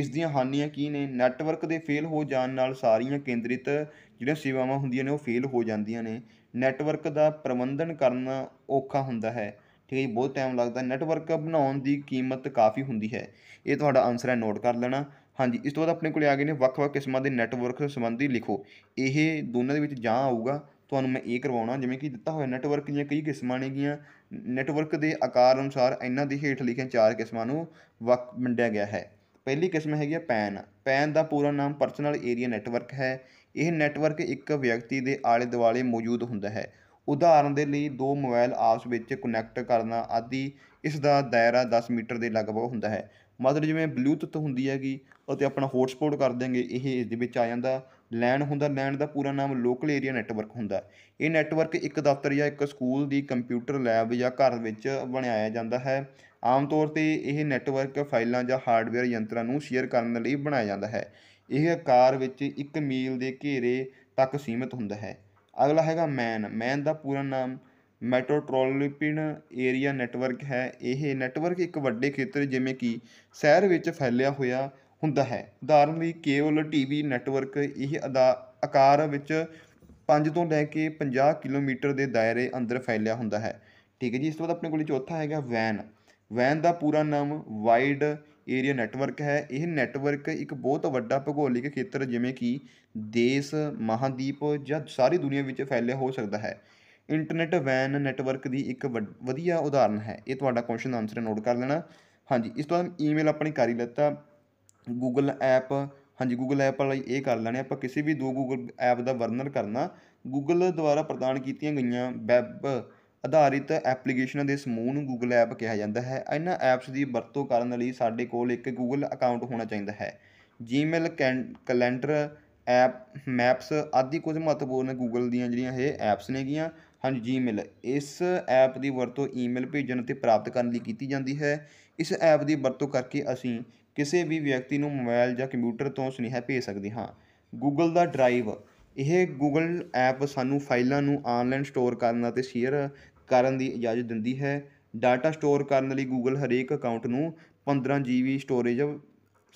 ਇਸ ਦੀਆਂ ਹਾਨੀਆਂ ਕੀ ਨੇ ਨੈਟਵਰਕ ਦੇ ਫੇਲ ਹੋ ਜਾਣ ਨਾਲ ਸਾਰੀਆਂ ਕੇਂਦਰਿਤ ਜਿਹੜੀਆਂ ਸੇਵਾਵਾਂ ਹੁੰਦੀਆਂ ਨੇ ਉਹ ਫੇਲ ਹੋ ਜਾਂਦੀਆਂ ਨੇ ਨੈਟਵਰਕ ਦਾ ਪ੍ਰਬੰਧਨ ਕਰਨਾ ਔਖਾ ਹੁੰਦਾ ਹੈ ਠੀਕ ਹੈ ਬਹੁਤ ਟਾਈਮ ਲੱਗਦਾ ਨੈਟਵਰਕ ਬਣਾਉਣ ਦੀ ਕੀਮਤ ਕਾਫੀ ਹੁੰਦੀ ਹੈ ਇਹ ਤੁਹਾਡਾ ਆਨਸਰ ਹੈ ਨੋਟ ਕਰ ਲੈਣਾ ਹਾਂਜੀ ਇਸ ਤੋਂ ਬਾਅਦ ਆਪਣੇ ਕੋਲੇ ਆ ਗਏ ਨੇ ਵੱਖ-ਵੱਖ ਕਿਸਮਾਂ ਦੇ ਨੈਟਵਰਕ ਸੰਬੰਧੀ ਲਿਖੋ ਇਹ ਦੋਨਾਂ ਦੇ ਵਿੱਚ ਜਾਂ ਆਊਗਾ ਤੁਹਾਨੂੰ ਮੈਂ ਇਹ ਕਰਵਾਉਣਾ ਜਿਵੇਂ ਕਿ ਦਿੱਤਾ ਹੋਇਆ ਨੈਟਵਰਕ ਦੀਆਂ ਕਈ ਕਿਸਮਾਂ ਨੇਗੀਆਂ ਨੈਟਵਰਕ ਦੇ ਆਕਾਰ ਅਨੁਸਾਰ ਇਹਨਾਂ ਦੇ ਹੇਠ ਲਿਖੇ ਚਾਰ ਕਿਸਮਾਂ ਨੂੰ ਵੰਡਿਆ ਗਿਆ ਹੈ ਪਹਿਲੀ ਕਿਸਮ ਹੈਗੀ ਆ ਪੈਨ ਪੈਨ ਦਾ ਪੂਰਾ ਨਾਮ ਪਰਸਨਲ ਏਰੀਆ ਨੈਟਵਰਕ ਹੈ ਇਹ ਨੈਟਵਰਕ ਇੱਕ ਵਿਅਕਤੀ ਦੇ ਆਲੇ ਦੁਆਲੇ ਮੌਜੂਦ ਹੁੰਦਾ ਹੈ ਉਦਾਹਰਨ ਦੇ ਲਈ ਦੋ ਮੋਬਾਈਲ ਆਪਸ ਵਿੱਚ ਕਨੈਕਟ ਕਰਨਾ ਆਦਿ ਇਸ ਦਾ ਦਾਇਰਾ 10 ਮੀਟਰ ਦੇ ਲਗਭਗ ਹੁੰਦਾ ਹੈ ਮਤਲਬ ਜਿਵੇਂ ਬਲੂਟੁੱਥ ਹੁੰਦੀ ਹੈਗੀ ਅਤੇ ਆਪਣਾ ਹੌਟਸਪੌਟ ਕਰ ਦਿੰਗੇ ਇਹ ਇਸ ਦੇ ਵਿੱਚ ਆ ਜਾਂਦਾ ਲੈਨ ਹੁੰਦਾ ਲੈਨ ਦਾ ਪੂਰਾ ਨਾਮ ਲੋਕਲ ਏਰੀਆ ਨੈਟਵਰਕ ਹੁੰਦਾ ਇਹ ਨੈਟਵਰਕ ਇੱਕ ਦਫ਼ਤਰ ਜਾਂ ਇੱਕ ਸਕੂਲ ਦੀ ਕੰਪਿਊਟਰ ਲੈਬ ਜਾਂ ਘਰ ਵਿੱਚ ਬਣਾਇਆ ਜਾਂਦਾ ਹੈ ਆਮ ਤੌਰ ਤੇ ਇਹ ਨੈਟਵਰਕ ਫਾਈਲਾਂ ਜਾਂ ਹਾਰਡਵੇਅਰ ਯੰਤਰਾਂ ਨੂੰ ਸ਼ੇਅਰ ਕਰਨ ਲਈ ਬਣਾਇਆ ਜਾਂਦਾ ਹੈ ਇਹ ਆਕਾਰ ਵਿੱਚ 1 ਮੀਲ ਦੇ ਘੇਰੇ ਤੱਕ ਸੀਮਿਤ ਹੁੰਦਾ ਹੈ ਅਗਲਾ ਹੈਗਾ ਮੈਨ ਮੈਨ ਦਾ ਪੂਰਾ ਨਾਮ ਮੈਟਰੋਟ੍ਰੋਲੋਪਿਨ ਏਰੀਆ ਨੈਟਵਰਕ ਹੈ ਇਹ ਨੈਟਵਰਕ ਇੱਕ ਵੱਡੇ ਖੇਤਰ ਜਿਵੇਂ ਕਿ ਸ਼ਹਿਰ ਵਿੱਚ ਫੈਲਿਆ ਹੋਇਆ ਹੁੰਦਾ ਹੈ ਉਦਾਹਰਨ ਲਈ ਕੇਵਲ ਟੀਵੀ ਨੈਟਵਰਕ ਇਹ ਆਕਾਰ ਵਿੱਚ 5 ਤੋਂ ਲੈ ਕੇ 50 ਕਿਲੋਮੀਟਰ ਦੇ ਦਾਇਰੇ ਅੰਦਰ ਫੈਲਿਆ ਹੁੰਦਾ ਹੈ ਠੀਕ ਹੈ ਜੀ ਇਸ ਤੋਂ ਬਾਅਦ ਆਪਣੇ ਕੋਲ ਚੌਥਾ ਹੈਗਾ ਵੈਨ ਵੈਨ ਦਾ ਪੂਰਾ ਨਾਮ ਵਾਈਡ ਏਰੀਆ ਨੈਟਵਰਕ ਹੈ ਇਹ ਨੈਟਵਰਕ ਇੱਕ ਬਹੁਤ ਵੱਡਾ ਭੂਗੋਲਿਕ ਖੇਤਰ ਜਿਵੇਂ ਕਿ ਦੇਸ਼ ਮਹਾਦੀਪ ਜਾਂ ਸਾਰੀ ਦੁਨੀਆ ਵਿੱਚ ਫੈਲਿਆ ਹੋ ਸਕਦਾ ਹੈ ਇੰਟਰਨੈਟ ਵੈਨ ਨੈਟਵਰਕ ਦੀ ਇੱਕ ਵਧੀਆ ਉਦਾਹਰਨ ਹੈ ਇਹ ਤੁਹਾਡਾ ਕੁਐਸਚਨ ਆਨਸਰ ਨੋਟ ਕਰ ਲੈਣਾ ਹਾਂਜੀ ਇਸ ਤੋਂ ਬਾਅਦ ਈਮੇਲ ਆਪਣੀ ਕਰੀ ਲੈਤਾ ਗੂਗਲ ਐਪ ਹਾਂਜੀ ਗੂਗਲ ਐਪ ਵਾਲਾ ਇਹ ਕਰ ਲੈਣੇ ਆਪਾਂ ਕਿਸੇ ਵੀ ਦੋ ਗੂਗਲ ਐਪ ਦਾ ਵਰਣਨ ਕਰਨਾ ਗੂਗਲ ਦੁਆਰਾ ਪ੍ਰਦਾਨ ਕੀਤੀਆਂ ਗਈਆਂ ਵੈਬ ਆਧਾਰਿਤ ਐਪਲੀਕੇਸ਼ਨਾਂ ਦੇ ਸਮੂਹ ਨੂੰ ਗੂਗਲ ਐਪ ਕਿਹਾ ਜਾਂਦਾ ਹੈ ਇਹਨਾਂ ਐਪਸ ਦੀ ਵਰਤੋਂ ਕਰਨ ਲਈ ਸਾਡੇ ਕੋਲ ਇੱਕ ਗੂਗਲ ਅਕਾਊਂਟ ਹੋਣਾ ਚਾਹੀਦਾ ਹੈ ਜੀਮੇਲ ਕੈਲੰਡਰ ਐਪ ਮੈਪਸ ਆਦਿ ਕੁਝ ਮਹੱਤਵਪੂਰਨ ਗੂਗਲ ਦੀਆਂ ਜਿਹੜੀਆਂ ਇਹ ਐਪਸ ਨੇਗੀਆਂ ਹਾਂਜੀ ਜੀਮੇਲ ਇਸ ਐਪ ਦੀ ਵਰਤੋਂ ਈਮੇਲ ਭੇਜਣ ਅਤੇ ਪ੍ਰਾਪਤ ਕਰਨ ਲਈ ਕੀਤੀ ਜਾਂਦੀ ਹੈ ਇਸ ਐਪ ਦੀ ਵਰਤੋਂ ਕਰਕੇ ਅਸੀਂ ਕਿਸੇ ਵੀ ਵਿਅਕਤੀ ਨੂੰ ਮੋਬਾਈਲ ਜਾਂ ਕੰਪਿਊਟਰ ਤੋਂ ਸੁਨੇਹਾ ਭੇਜ ਸਕਦੇ ਹਾਂ ਗੂਗਲ ਦਾ ਡਰਾਈਵ ਇਹ ਗੂਗਲ ਐਪ ਸਾਨੂੰ ਫਾਈਲਾਂ ਨੂੰ ਆਨਲਾਈਨ ਸਟੋਰ ਕਰਨ ਅਤੇ ਸ਼ੇਅਰ ਕਰਨ ਦੀ ਇਜਾਜ਼ਤ ਦਿੰਦੀ ਹੈ ਡਾਟਾ ਸਟੋਰ ਕਰਨ ਲਈ ਗੂਗਲ ਹਰੇਕ ਅਕਾਊਂਟ ਨੂੰ ਪੰਦਰਾਂ ਜੀ ਬੀ ਸਟੋਰੇਜ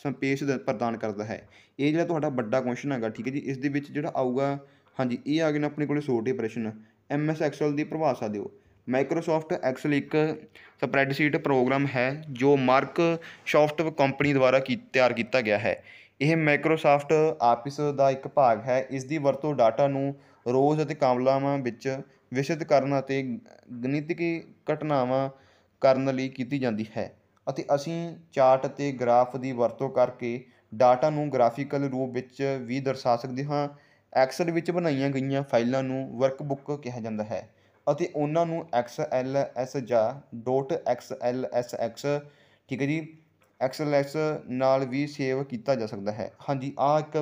ਸੰਪੇਸ਼ ਪ੍ਰਦਾਨ ਕਰਦਾ ਹੈ ਇਹ ਜਿਹੜਾ ਤੁਹਾਡਾ ਵੱਡਾ ਕੁਐਸਚਨ ਹੈਗਾ ਠੀਕ ਹੈ ਜੀ ਇਸ ਦੇ ਵਿੱਚ ਜਿਹੜਾ ਆਊਗਾ ਹਾਂਜੀ ਇਹ ਆ ਗਏ ਨੇ ਆਪਣੇ ਕੋਲੇ ਛੋਟੇ ਪ੍ਰਸ਼ਨ ਐਮ ਐਸ ਐਕਸਲ ਦੀ ਪਰਿਭਾਸ਼ਾ ਦਿਓ ਮਾਈਕਰੋਸਾਫਟ ਐਕਸਲ ਇੱਕ ਸਪਰੈਡਸ਼ੀਟ ਪ੍ਰੋਗਰਾਮ ਹੈ ਜੋ ਮਾਰਕ ਸ਼ਾਫਟ ਕੰਪਨੀ ਦੁਆਰਾ ਤਿਆਰ ਕੀਤਾ ਗਿਆ ਹੈ ਇਹ ਮਾਈਕਰੋਸਾਫਟ ਆਫਿਸ ਦਾ ਇੱਕ ਭਾਗ ਹੈ ਇਸ ਦੀ ਵਰਤੋਂ ਡਾਟਾ ਨੂੰ ਰੋਜ਼ ਅਤੇ ਕਾਮਲਾਵਾਂ ਵਿੱਚ ਵਿਸ਼ਿਤ ਕਰਨ ਅਤੇ ਗਣਿਤਕੀ ਘਟਨਾਵਾਂ ਕਰਨ ਲਈ ਕੀਤੀ ਜਾਂਦੀ ਹੈ ਅਤੇ ਅਸੀਂ ਚਾਰਟ ਅਤੇ ਗ੍ਰਾਫ ਦੀ ਵਰਤੋਂ ਕਰਕੇ ਡਾਟਾ ਨੂੰ ਗ੍ਰਾਫੀਕਲ ਰੂਪ ਵਿੱਚ ਵੀ ਦਰਸਾ ਸਕਦੇ ਹਾਂ ਐਕਸਲ ਵਿੱਚ ਬਣਾਈਆਂ ਗਈਆਂ ਫਾਈਲਾਂ ਨੂੰ ਵਰਕਬੁੱਕ ਕਿਹਾ ਜਾਂਦਾ ਹੈ ਅਤੇ ਉਹਨਾਂ ਨੂੰ XLS ਜਾਂ .xlsx ਠੀਕ ਹੈ ਜੀ ਐਕਸਲੈਕਸ ਨਾਲ ਵੀ ਸੇਵ ਕੀਤਾ ਜਾ ਸਕਦਾ ਹੈ ਹਾਂਜੀ ਆ ਇੱਕ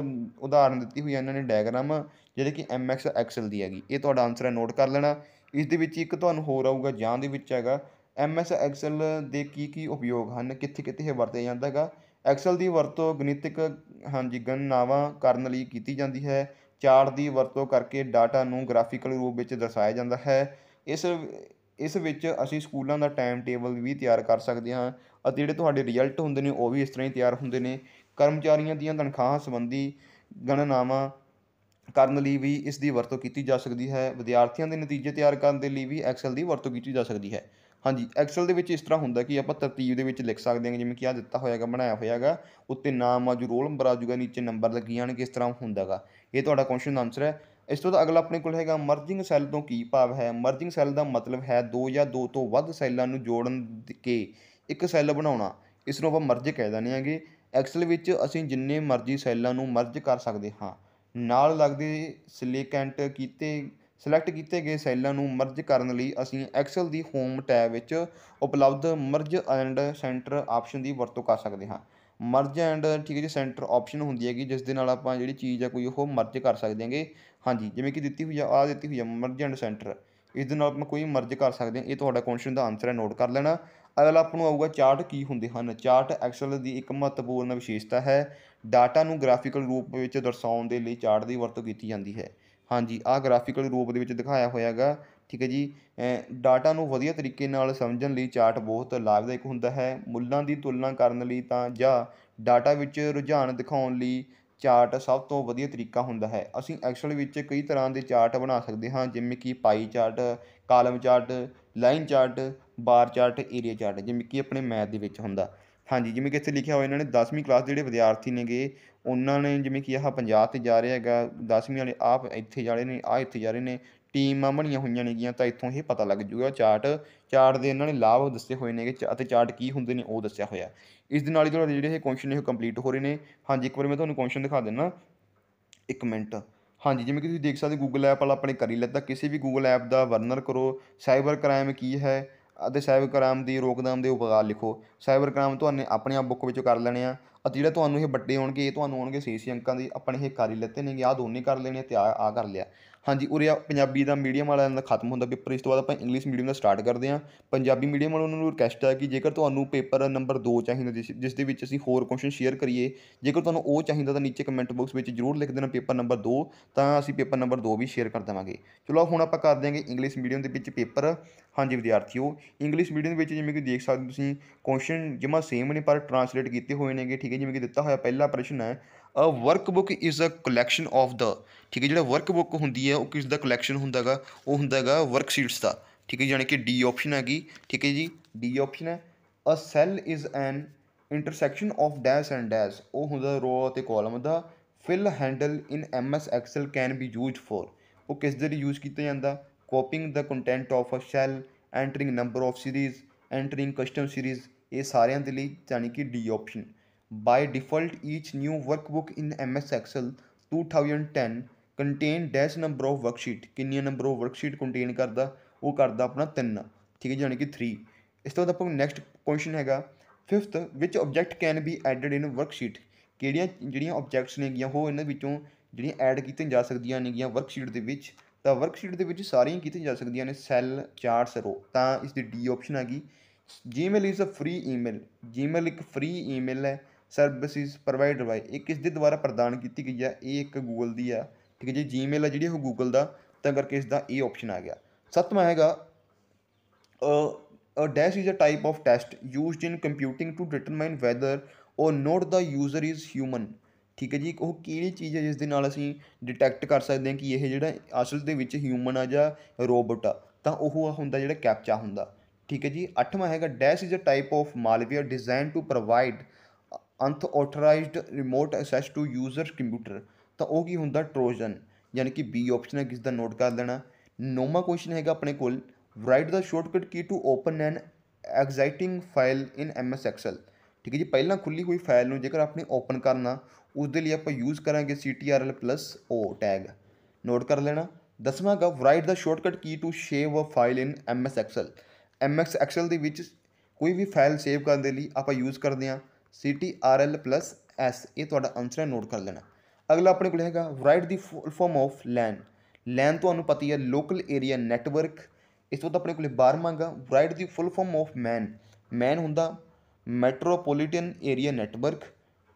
ਉਦਾਹਰਨ ਦਿੱਤੀ ਹੋਈ ਹੈ ਇਹਨਾਂ ਨੇ ਡਾਇਗਰਾਮ ਜਿਹੜੇ ਕਿ ਐਮਐਕਸ ਐਕਸਲ ਦੀ ਹੈਗੀ ਇਹ ਤੁਹਾਡਾ ਆਨਸਰ ਹੈ ਨੋਟ ਕਰ ਲੈਣਾ ਇਸ ਦੇ ਵਿੱਚ ਇੱਕ ਤੁਹਾਨੂੰ ਹੋਰ ਆਊਗਾ ਜਾਂ ਦੇ ਵਿੱਚ ਹੈਗਾ ਐਮਐਸ ਐਕਸਲ ਦੇ ਕੀ ਕੀ ਉਪਯੋਗ ਹਨ ਕਿੱਥੇ ਕਿੱਥੇ ਇਹ ਵਰਤਿਆ ਜਾਂਦਾ ਹੈਗਾ ਐਕਸਲ ਦੀ ਵਰਤੋਂ ਗਣਿਤਕ ਹਾਂਜੀ ਗਣਨਾਵਾਂ ਕਰਨ ਲਈ ਕੀਤੀ ਜਾਂਦੀ ਹੈ ਚਾਰਟ ਦੀ ਵਰਤੋਂ ਕਰਕੇ ਡਾਟਾ ਨੂੰ ਗ੍ਰਾਫੀਕਲ ਰੂਪ ਵਿੱਚ ਦਰਸਾਇਆ ਜਾਂਦਾ ਹੈ ਇਸ ਇਸ ਵਿੱਚ ਅਸੀਂ ਸਕੂਲਾਂ ਦਾ ਟਾਈਮ ਟੇਬਲ ਵੀ ਤਿਆਰ ਕਰ ਸਕਦੇ ਹਾਂ ਅਤੇ ਜਿਹੜੇ ਤੁਹਾਡੇ ਰਿਜ਼ਲਟ ਹੁੰਦੇ ਨੇ ਉਹ ਵੀ ਇਸ ਤਰ੍ਹਾਂ ਹੀ ਤਿਆਰ ਹੁੰਦੇ ਨੇ ਕਰਮਚਾਰੀਆਂ ਦੀਆਂ ਤਨਖਾਹਾਂ ਸੰਬੰਧੀ ਗਣਨਾਵਾਂ ਕਰਨ ਲਈ ਵੀ ਇਸ ਦੀ ਵਰਤੋਂ ਕੀਤੀ ਜਾ ਸਕਦੀ ਹੈ ਵਿਦਿਆਰਥੀਆਂ ਦੇ ਨਤੀਜੇ ਤਿਆਰ ਕਰਨ ਦੇ ਲਈ ਵੀ ਐਕਸਲ ਦੀ ਵਰਤੋਂ ਕੀਤੀ ਜਾ ਸਕਦੀ ਹੈ ਹਾਂਜੀ ਐਕਸਲ ਦੇ ਵਿੱਚ ਇਸ ਤਰ੍ਹਾਂ ਹੁੰਦਾ ਕਿ ਆਪਾਂ ਤਰਤੀਬ ਦੇ ਵਿੱਚ ਲਿਖ ਸਕਦੇ ਹਾਂ ਜਿਵੇਂ ਕਿ ਆ ਦਿੱਤਾ ਹੋਇਆਗਾ ਬਣਾਇਆ ਹੋਇਆਗਾ ਉੱਤੇ ਨਾਮ ਆ ਜੂ ਰੋਲ ਨੰਬਰ ਆ ਜੂਗਾ ਨੀਚੇ ਨੰਬਰ ਲੱਗੀ ਜਾਣਗੇ ਇਸ ਤਰ੍ਹਾਂ ਹੁੰਦਾਗਾ ਇਹ ਤੁਹਾਡਾ ਕੁਐਸਚਨ ਦਾ ਆਨਸਰ ਹੈ ਇਸ ਤੋਂ ਬਾਅਦ ਅਗਲਾ ਆਪਣੇ ਕੋਲ ਹੈਗਾ ਮਰਜਿੰਗ ਸੈੱਲ ਤੋਂ ਕੀ ਭਾਵ ਹੈ ਮਰਜਿੰਗ ਸੈੱਲ ਦਾ ਮਤਲਬ ਹੈ ਦੋ ਜਾਂ ਦੋ ਤੋਂ ਵੱਧ ਸੈੱਲਾਂ ਨੂੰ ਜੋੜਨ ਕੇ ਇੱਕ ਸੈੱਲ ਬਣਾਉਣਾ ਇਸ ਨੂੰ ਆਪਾਂ ਮਰਜ ਕਹਿ ਦਿੰਦੇ ਆਂਗੇ ਐਕਸਲ ਵਿੱਚ ਅਸੀਂ ਜਿੰਨੇ ਮਰਜ਼ੀ ਸੈੱਲਾਂ ਨੂੰ ਮਰਜ ਕਰ ਸਕਦੇ ਹਾਂ ਨਾਲ ਲੱਗਦੇ ਸਿਲੇਕੈਂਟ ਕੀਤੇ ਸਿਲੈਕਟ ਕੀਤੇ ਗਏ ਸੈੱਲਾਂ ਨੂੰ ਮਰਜ ਕਰਨ ਲਈ ਅਸੀਂ ਐਕਸਲ ਦੀ ਹੋਮ ਟੈਬ ਵਿੱਚ ਉਪਲਬਧ ਮਰਜ ਐਂਡ ਸੈਂਟਰ ਆਪਸ਼ਨ ਦੀ ਵਰਤੋਂ ਕਰ ਸਕਦੇ ਹਾਂ ਮਰਜ ਐਂਡ ਠੀਕ ਹੈ ਜੀ ਸੈਂਟਰ ਆਪਸ਼ਨ ਹੁੰਦੀ ਹੈਗੀ ਜਿਸ ਦੇ ਨਾਲ ਆਪਾਂ ਜਿਹੜੀ ਚੀਜ਼ ਆ ਕੋਈ ਉਹ ਮਰਜ ਕਰ ਸਕਦੇ ਹਾਂਗੇ ਹਾਂਜੀ ਜਿਵੇਂ ਕਿ ਦਿੱਤੀ ਹੋਈ ਆ ਆ ਦਿੱਤੀ ਹੋਈ ਆ ਮਰਜ ਐਂਡ ਸੈਂਟਰ ਇਸ ਦੇ ਨਾਲ ਆਪਾਂ ਕੋਈ ਮਰਜ ਕਰ ਸਕਦੇ ਹਾਂ ਇਹ ਤੁਹਾਡਾ ਕੁਐਸਚਨ ਦਾ ਆਨਸਰ ਹੈ ਨੋਟ ਕਰ ਲੈਣਾ ਅਗਲਾ ਆਪ ਨੂੰ ਆਊਗਾ ਚਾਰਟ ਕੀ ਹੁੰਦੇ ਹਨ ਚਾਰਟ ਐਕਸਲ ਦੀ ਇੱਕ ਮਹੱਤਵਪੂਰਨ ਵਿਸ਼ੇਸ਼ਤਾ ਹੈ ਡਾਟਾ ਨੂੰ ਗ੍ਰਾਫੀਕਲ ਰੂਪ ਵਿੱਚ ਦਰਸਾਉਣ ਦੇ ਲਈ ਚਾਰਟ ਦੀ ਵਰਤੋਂ ਕੀਤੀ ਜਾਂਦੀ ਹੈ ਹਾਂਜੀ ਆ ਗ੍ਰਾਫੀਕਲ ਰੂਪ ਦੇ ਵਿੱਚ ਦਿਖਾਇਆ ਹੋਇਆਗਾ ਠੀਕ ਹੈ ਜੀ ਡਾਟਾ ਨੂੰ ਵਧੀਆ ਤਰੀਕੇ ਨਾਲ ਸਮਝਣ ਲਈ ਚਾਰਟ ਬਹੁਤ ਲਾਭਦਾਇਕ ਹੁੰਦਾ ਹੈ ਮੁੱਲਾਂ ਦੀ ਤੁਲਨਾ ਕਰਨ ਲਈ ਤਾਂ ਜਾਂ ਡਾਟਾ ਵਿੱਚ ਰੁਝਾਨ ਦਿਖਾਉਣ ਲਈ ਚਾਰਟ ਸਭ ਤੋਂ ਵਧੀਆ ਤਰੀਕਾ ਹੁੰਦਾ ਹੈ ਅਸੀਂ ਐਕਸਲ ਵਿੱਚ ਕਈ ਤਰ੍ਹਾਂ ਦੇ ਚਾਰਟ ਬਣਾ ਸਕਦੇ ਹਾਂ ਜਿਵੇਂ ਕਿ pie chart column chart line chart bar chart area chart ਜਿਵੇਂ ਕਿ ਆਪਣੇ ਮੈਥ ਦੇ ਵਿੱਚ ਹੁੰਦਾ ਹਾਂਜੀ ਜਿਵੇਂ ਕਿ ਇੱਥੇ ਲਿਖਿਆ ਹੋਇਆ ਇਹਨਾਂ ਨੇ 10ਵੀਂ ਕਲਾਸ ਦੇ ਜਿਹੜੇ ਵਿਦਿਆਰਥੀ ਨੇਗੇ ਉਹਨਾਂ ਨੇ ਜਿਵੇਂ ਕਿ ਆਹ 50 ਤੇ ਜਾ ਰਿਹਾ ਹੈਗਾ 10ਵੀਂ ਵਾਲੇ ਆਪ ਇੱਥੇ ਜਾ ਰਹੇ ਨੇ ਆਹ ਇੱਥੇ ਜਾ ਰਹੇ ਨੇ ਟੀਮਾਂ ਬਣੀਆਂ ਹੋਈਆਂ ਨੇਗੀਆਂ ਤਾਂ ਇੱਥੋਂ ਇਹ ਪਤਾ ਲੱਗ ਜੂਗਾ ਚਾਰਟ ਚਾਰਟ ਦੇ ਇਹਨਾਂ ਨੇ ਲਾਭ ਦੱਸੇ ਹੋਏ ਨੇਗੇ ਅਤੇ ਚਾਰਟ ਕੀ ਹੁੰਦੇ ਨੇ ਉਹ ਦੱਸਿਆ ਹੋਇਆ ਇਸ ਦੇ ਨਾਲ ਹੀ ਤੁਹਾਡੇ ਜਿਹੜੇ ਇਹ ਕੁਐਸਚਨ ਨੇ ਕੰਪਲੀਟ ਹੋ ਰਹੇ ਨੇ ਹਾਂਜੀ ਇੱਕ ਵਾਰ ਮੈਂ ਤੁਹਾਨੂੰ ਕੁਐਸਚਨ ਦਿਖਾ ਦਿੰਦਾ ਇੱਕ ਮਿੰਟ ਹਾਂਜੀ ਜਿਵੇਂ ਕਿ ਤੁਸੀਂ ਦੇਖ ਸਕਦੇ ਗੂਗਲ ਐਪ ਵਾਲਾ ਆਪਣੇ ਕਰੀ ਲੈਤਾ ਕਿਸੇ ਵੀ ਗੂਗਲ ਐਪ ਦਾ ਵਰਨਰ ਕਰੋ ਸਾਈਬਰ ਕ੍ਰਾਈਮ ਕੀ ਹੈ ਅਤੇ ਸਾਈਬਰ ਕ੍ਰਾਈਮ ਦੀ ਰੋਕਥਾਮ ਦੇ ਉਪਾਅ ਲਿਖੋ ਸਾਈਬਰ ਕ੍ਰਾਈਮ ਤੁਹਾਨੂੰ ਆਪਣੇ ਆਪ ਬੁੱਕ ਵਿੱਚੋਂ ਕਰ ਲੈਣੇ ਆ ਅਤੇ ਜਿਹੜਾ ਤੁਹਾਨੂੰ ਇਹ ਵੱਡੇ ਹੋਣਗੇ ਇਹ ਤੁਹਾਨੂੰ ਆਉਣਗੇ ਸੀਸੀ ਅੰਕਾਂ ਦੀ ਆਪਣੇ ਇਹ ਕਰ ਹੀ ਲੈਤੇ ਨੇਗੇ ਆਹ ਦੋਨੇ ਕਰ ਲੈਣੇ ਤੇ ਆ ਆ ਕਰ ਲਿਆ ਹਾਂਜੀ ਉਰੇ ਆ ਪੰਜਾਬੀ ਦਾ ਮੀਡੀਅਮ ਵਾਲਾ ਦਾ ਖਤਮ ਹੁੰਦਾ ਪੇਪਰ ਇਸ ਤੋਂ ਬਾਅਦ ਆਪਾਂ ਇੰਗਲਿਸ਼ ਮੀਡੀਅਮ ਦਾ ਸਟਾਰਟ ਕਰਦੇ ਹਾਂ ਪੰਜਾਬੀ ਮੀਡੀਅਮ ਵਾਲਿਆਂ ਨੂੰ ਰਿਕਵੈਸਟ ਹੈ ਕਿ ਜੇਕਰ ਤੁਹਾਨੂੰ ਪੇਪਰ ਨੰਬਰ 2 ਚਾਹੀਦਾ ਜਿਸ ਜਿਸ ਦੇ ਵਿੱਚ ਅਸੀਂ ਹੋਰ ਕੁਐਸਚਨ ਸ਼ੇਅਰ ਕਰੀਏ ਜੇਕਰ ਤੁਹਾਨੂੰ ਉਹ ਚਾਹੀਦਾ ਤਾਂ ਨੀਚੇ ਕਮੈਂਟ ਬਾਕਸ ਵਿੱਚ ਜ਼ਰੂਰ ਲਿਖ ਦੇਣਾ ਪੇਪਰ ਨੰਬਰ 2 ਤਾਂ ਅਸੀਂ ਪੇਪਰ ਨੰਬਰ 2 ਵੀ ਸ਼ੇਅਰ ਕਰ ਦੇਵਾਂਗੇ ਚਲੋ ਹੁਣ ਆਪਾਂ ਕਰ ਦਿਆਂਗੇ ਇੰਗਲਿਸ਼ ਮੀਡੀਅਮ ਦੇ ਵਿੱਚ ਪੇਪਰ ਹਾਂਜੀ ਵਿਦਿਆਰਥੀਓ ਇੰਗਲਿਸ਼ ਮੀਡੀਅਮ ਵਿੱਚ ਜਿਵੇਂ ਕਿ ਦੇਖ ਸਕਦੇ ਤੁਸੀਂ ਕੁਐਸਚਨ ਜਿਵੇਂ ਸੇਮ ਨੇ ਪਰ ਟ੍ਰਾਂਸਲੇਟ ਕੀਤੇ ਹੋਏ ਨੇਗੇ ਠੀਕ ਹੈ ਜਿਵੇਂ ਕਿ ਦਿੱਤਾ ਹੋਇਆ ਪਹਿਲਾ ਪ੍ਰਸ਼ਨ ਹੈ a workbook is a collection of the ਠੀਕ ਹੈ ਜਿਹੜਾ ਵਰਕ ਬੁੱਕ ਹੁੰਦੀ ਹੈ ਉਹ ਕਿਸ ਦਾ ਕਲੈਕਸ਼ਨ ਹੁੰਦਾਗਾ ਉਹ ਹੁੰਦਾਗਾ ਵਰਕਸ਼ੀਟਸ ਦਾ ਠੀਕ ਹੈ ਯਾਨੀ ਕਿ ਡੀ ਆਪਸ਼ਨ ਹੈਗੀ ਠੀਕ ਹੈ ਜੀ ਡੀ ਆਪਸ਼ਨ ਹੈ a cell is an intersection of dash and dash ਉਹ ਹੁੰਦਾ ਰੋ ਅਤੇ ਕਾਲਮ ਦਾ fill handle in M S Excel can be used for ਉਹ ਕਿਸ ਦੇ ਲਈ ਯੂਜ਼ ਕੀਤਾ ਜਾਂਦਾ ਕਾਪਿੰਗ ਦਾ content of a cell entering number of series entering custom series ਇਹ ਸਾਰਿਆਂ ਦੇ ਲਈ ਯਾਨੀ ਕਿ D option by default each new workbook in M S Excel 2010 contain dash number of worksheet ਕਿੰਨੀਆਂ ਨੰਬਰ ਆਫ ਵਰਕਸ਼ੀਟ ਕੰਟੇਨ ਕਰਦਾ ਉਹ ਕਰਦਾ ਆਪਣਾ 3 ਠੀਕ ਹੈ ਜਾਨੀ ਕਿ 3 ਇਸ ਤੋਂ ਬਾਅਦ ਆਪਾਂ ਨੈਕਸਟ ਕੁਐਸਚਨ ਹੈਗਾ 5th ਵਿਚ object can be added in worksheet ਕਿਹੜੀਆਂ ਜਿਹੜੀਆਂ ਆਬਜੈਕਟਸ ਨੇਗੀਆਂ ਉਹ ਇਹਨਾਂ ਵਿੱਚੋਂ ਜਿਹੜੀਆਂ ਐਡ ਕੀਤੀਆਂ ਜਾ ਸਕਦੀਆਂ ਨੇਗੀਆਂ ਵਰਕਸ਼ੀਟ ਦੇ ਵਿੱਚ ਤਾਂ ਵਰਕਸ਼ੀਟ ਦੇ ਵਿੱਚ ਸਾਰੀਆਂ ਕੀਤੀਆਂ ਜਾ ਸਕਦੀਆਂ ਨੇ ਸੈੱਲ ਚਾਰਟਸ ਰੋ ਤਾਂ ਇਸ ਦੀ ਡੀ ਆਪਸ਼ਨ ਆ ਗਈ Gmail is a free email Gmail ਇੱਕ ਫ੍ਰੀ ਈਮੇਲ ਹੈ ਸਰਵਿਸਿਜ਼ ਪ੍ਰੋਵਾਈਡਰ ਬਾਈ ਇਹ ਕਿਸ ਦੇ ਦੁਆਰਾ ਪ੍ਰਦਾਨ ਕੀਤੀ ਗਈ ਹੈ ਇਹ ਇੱਕ ਗੂਗਲ ਦੀ ਆ ਠੀਕ ਹੈ ਜੀ ਜੀਮੇਲ ਹੈ ਜਿਹੜੀ ਉਹ ਗੂਗਲ ਦਾ ਤਾਂ ਕਰਕੇ ਇਸ ਦਾ ਇਹ ਆਪਸ਼ਨ ਆ ਗਿਆ ਸੱਤਵਾਂ ਹੈਗਾ a dash is a type of test used in computing to determine whether or not the user is human ਠੀਕ ਹੈ ਜੀ ਉਹ ਕਿਹੜੀ ਚੀਜ਼ ਹੈ ਜਿਸ ਦੇ ਨਾਲ ਅਸੀਂ ਡਿਟੈਕਟ ਕਰ ਸਕਦੇ ਹਾਂ ਕਿ ਇਹ ਜਿਹੜਾ ਅਸਲ ਦੇ ਵਿੱਚ ਹਿਊਮਨ ਆ ਜਾਂ ਰੋਬੋਟ ਆ ਤਾਂ ਉਹ ਹੁੰਦਾ ਜਿਹੜਾ ਕੈਪਚਾ ਹੁੰਦਾ ਠੀਕ ਹੈ ਜੀ ਅੱਠਵਾਂ ਹੈਗਾ dash is a type of malware design to provide unauthorized remote access to user computer ਤਾਂ ਉਹ ਕੀ ਹੁੰਦਾ ਟ੍ਰੋਜਨ ਯਾਨੀ ਕਿ ਬੀ ਆਪਸ਼ਨ ਹੈ ਕਿਸ ਦਾ ਨੋਟ ਕਰ ਲੈਣਾ ਨੋਮਾ ਕੁਐਸਚਨ ਹੈਗਾ ਆਪਣੇ ਕੋਲ write the shortcut key to open an existing file in M S Excel ਠੀਕ ਹੈ ਜੀ ਪਹਿਲਾਂ ਖੁੱਲੀ ਹੋਈ ਫਾਈਲ ਨੂੰ ਜੇਕਰ ਆਪਣੀ ਓਪਨ ਕਰਨਾ ਉਸ ਦੇ ਲਈ ਆਪਾਂ ਯੂਜ਼ ਕਰਾਂਗੇ ਐਲ ਪਲੱਸ O ਟੈਗ ਨੋਟ ਕਰ ਲੈਣਾ ਦਸਵਾਂ ਹੈਗਾ write the shortcut key to save a file in M S Excel M Excel ਦੇ ਵਿੱਚ ਕੋਈ ਵੀ ਫਾਈਲ ਸੇਵ ਕਰਨ ਦੇ ਲਈ ਆਪਾਂ ਯੂਜ਼ ਕਰਦੇ ਹਾਂ ਐਲ ਪਲੱਸ S ਇਹ ਤੁਹਾਡਾ ਆਨਸਰ ਹੈ ਨੋਟ ਕਰ ਲੈਣਾ ਅਗਲਾ ਆਪਣੇ ਕੋਲ ਹੈਗਾ write the full form of LAN LAN ਤੁਹਾਨੂੰ ਪਤਾ ਹੀ ਹੈ ਲੋਕਲ ਏਰੀਆ ਨੈਟਵਰਕ ਇਸ ਤੋਂ ਬਾਅਦ ਆਪਣੇ ਕੋਲ 12ਵਾਂ ਮੰਗਾ write the full form of MAN MAN ਹੁੰਦਾ ਮੈਟਰੋਪੋਲੀਟਨ ਏਰੀਆ ਨੈਟਵਰਕ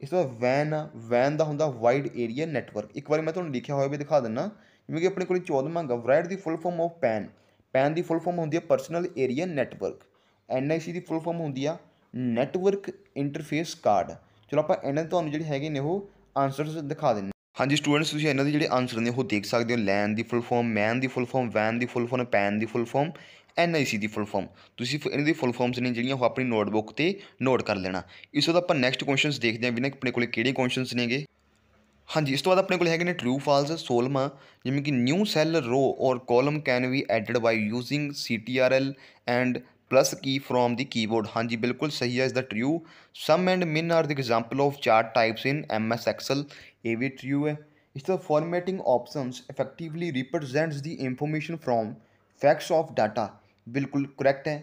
ਇਸ ਤੋਂ ਵੈਨ ਆ ਵੈਨ ਦਾ ਹੁੰਦਾ ਵਾਈਡ ਏਰੀਆ ਨੈਟਵਰਕ ਇੱਕ ਵਾਰੀ ਮੈਂ ਤੁਹਾਨੂੰ ਲਿਖਿਆ ਹੋਇਆ ਵੀ ਦਿਖਾ ਦਿੰਨਾ ਜਿਵੇਂ ਕਿ ਆਪਣੇ ਕੋਲ 14ਵਾਂ ਮੰਗਾ write the full form of PAN PAN ਦੀ ਫੁੱਲ ਫਾਰਮ ਹੁੰਦੀ ਹੈ ਪਰਸਨਲ ਏਰੀਆ ਨੈਟਵਰਕ ਐਨਆਈਸੀ ਦੀ ਫੁੱਲ ਫਾਰਮ ਹੁੰਦੀ ਆ ਨੈਟਵਰਕ ਇੰਟਰਫੇਸ ਕਾਰਡ ਚਲੋ ਆਪਾਂ ਇਹਨਾਂ ਤੁਹਾਨੂੰ ਜਿਹੜੇ ਹੈਗੇ ਨੇ ਉਹ ਆਨਸਰਸ ਦਿਖਾ ਦਿੰਦੇ ਹਾਂਜੀ ਸਟੂਡੈਂਟਸ ਤੁਸੀਂ ਇਹਨਾਂ ਦੇ ਜਿਹੜੇ ਆਨਸਰ ਨੇ ਉਹ ਦੇਖ ਸਕਦੇ ਹੋ ਲੈਨ ਦੀ ਫੁੱਲ ਫਾਰਮ ਮੈਨ ਦੀ ਫੁੱਲ ਫਾਰਮ ਵੈਨ ਦੀ ਫੁੱਲ ਫਾਰਮ ਪੈਨ ਦੀ ਫੁੱਲ ਫਾਰਮ ਐਨਆਈਸੀ ਦੀ ਫੁੱਲ ਫਾਰਮ ਤੁਸੀਂ ਇਹਨਾਂ ਦੀ ਫੁੱਲ ਫਾਰਮਸ ਨੇ ਜਿਹੜੀਆਂ ਉਹ ਆਪਣੀ ਨੋਟਬੁੱਕ ਤੇ ਨੋਟ ਕਰ ਲੈਣਾ ਇਸ ਤੋਂ ਬਾਅਦ ਆਪਾਂ ਨੈਕਸਟ ਕੁਐਸਚਨਸ ਦੇਖਦੇ ਹਾਂ ਵੀ ਨਾ ਆਪਣੇ ਕੋਲੇ ਕਿਹੜੇ ਕੁਐਸਚਨਸ ਨੇਗੇ ਹਾਂਜੀ ਇਸ ਤੋਂ ਬਾਅਦ ਆਪਣੇ ਕੋਲ ਹੈਗੇ ਨੇ ਟਰੂ ਫਾਲਸ 16ਵਾਂ ਜਿਵੇਂ ਕਿ new cell row or column can be added by using CTRL and plus key from the keyboard ਹਾਂਜੀ ਬਿਲਕੁਲ ਸਹੀ ਹੈ ਇਸ ਦਾ true sum and min are the example of chart types in MS Excel ਇਹ ਵੀ ਟਰੂ ਹੈ ਇਸ ਦਾ formatting options effectively represents the information from facts of data ਬਿਲਕੁਲ ਕਰੈਕਟ ਹੈ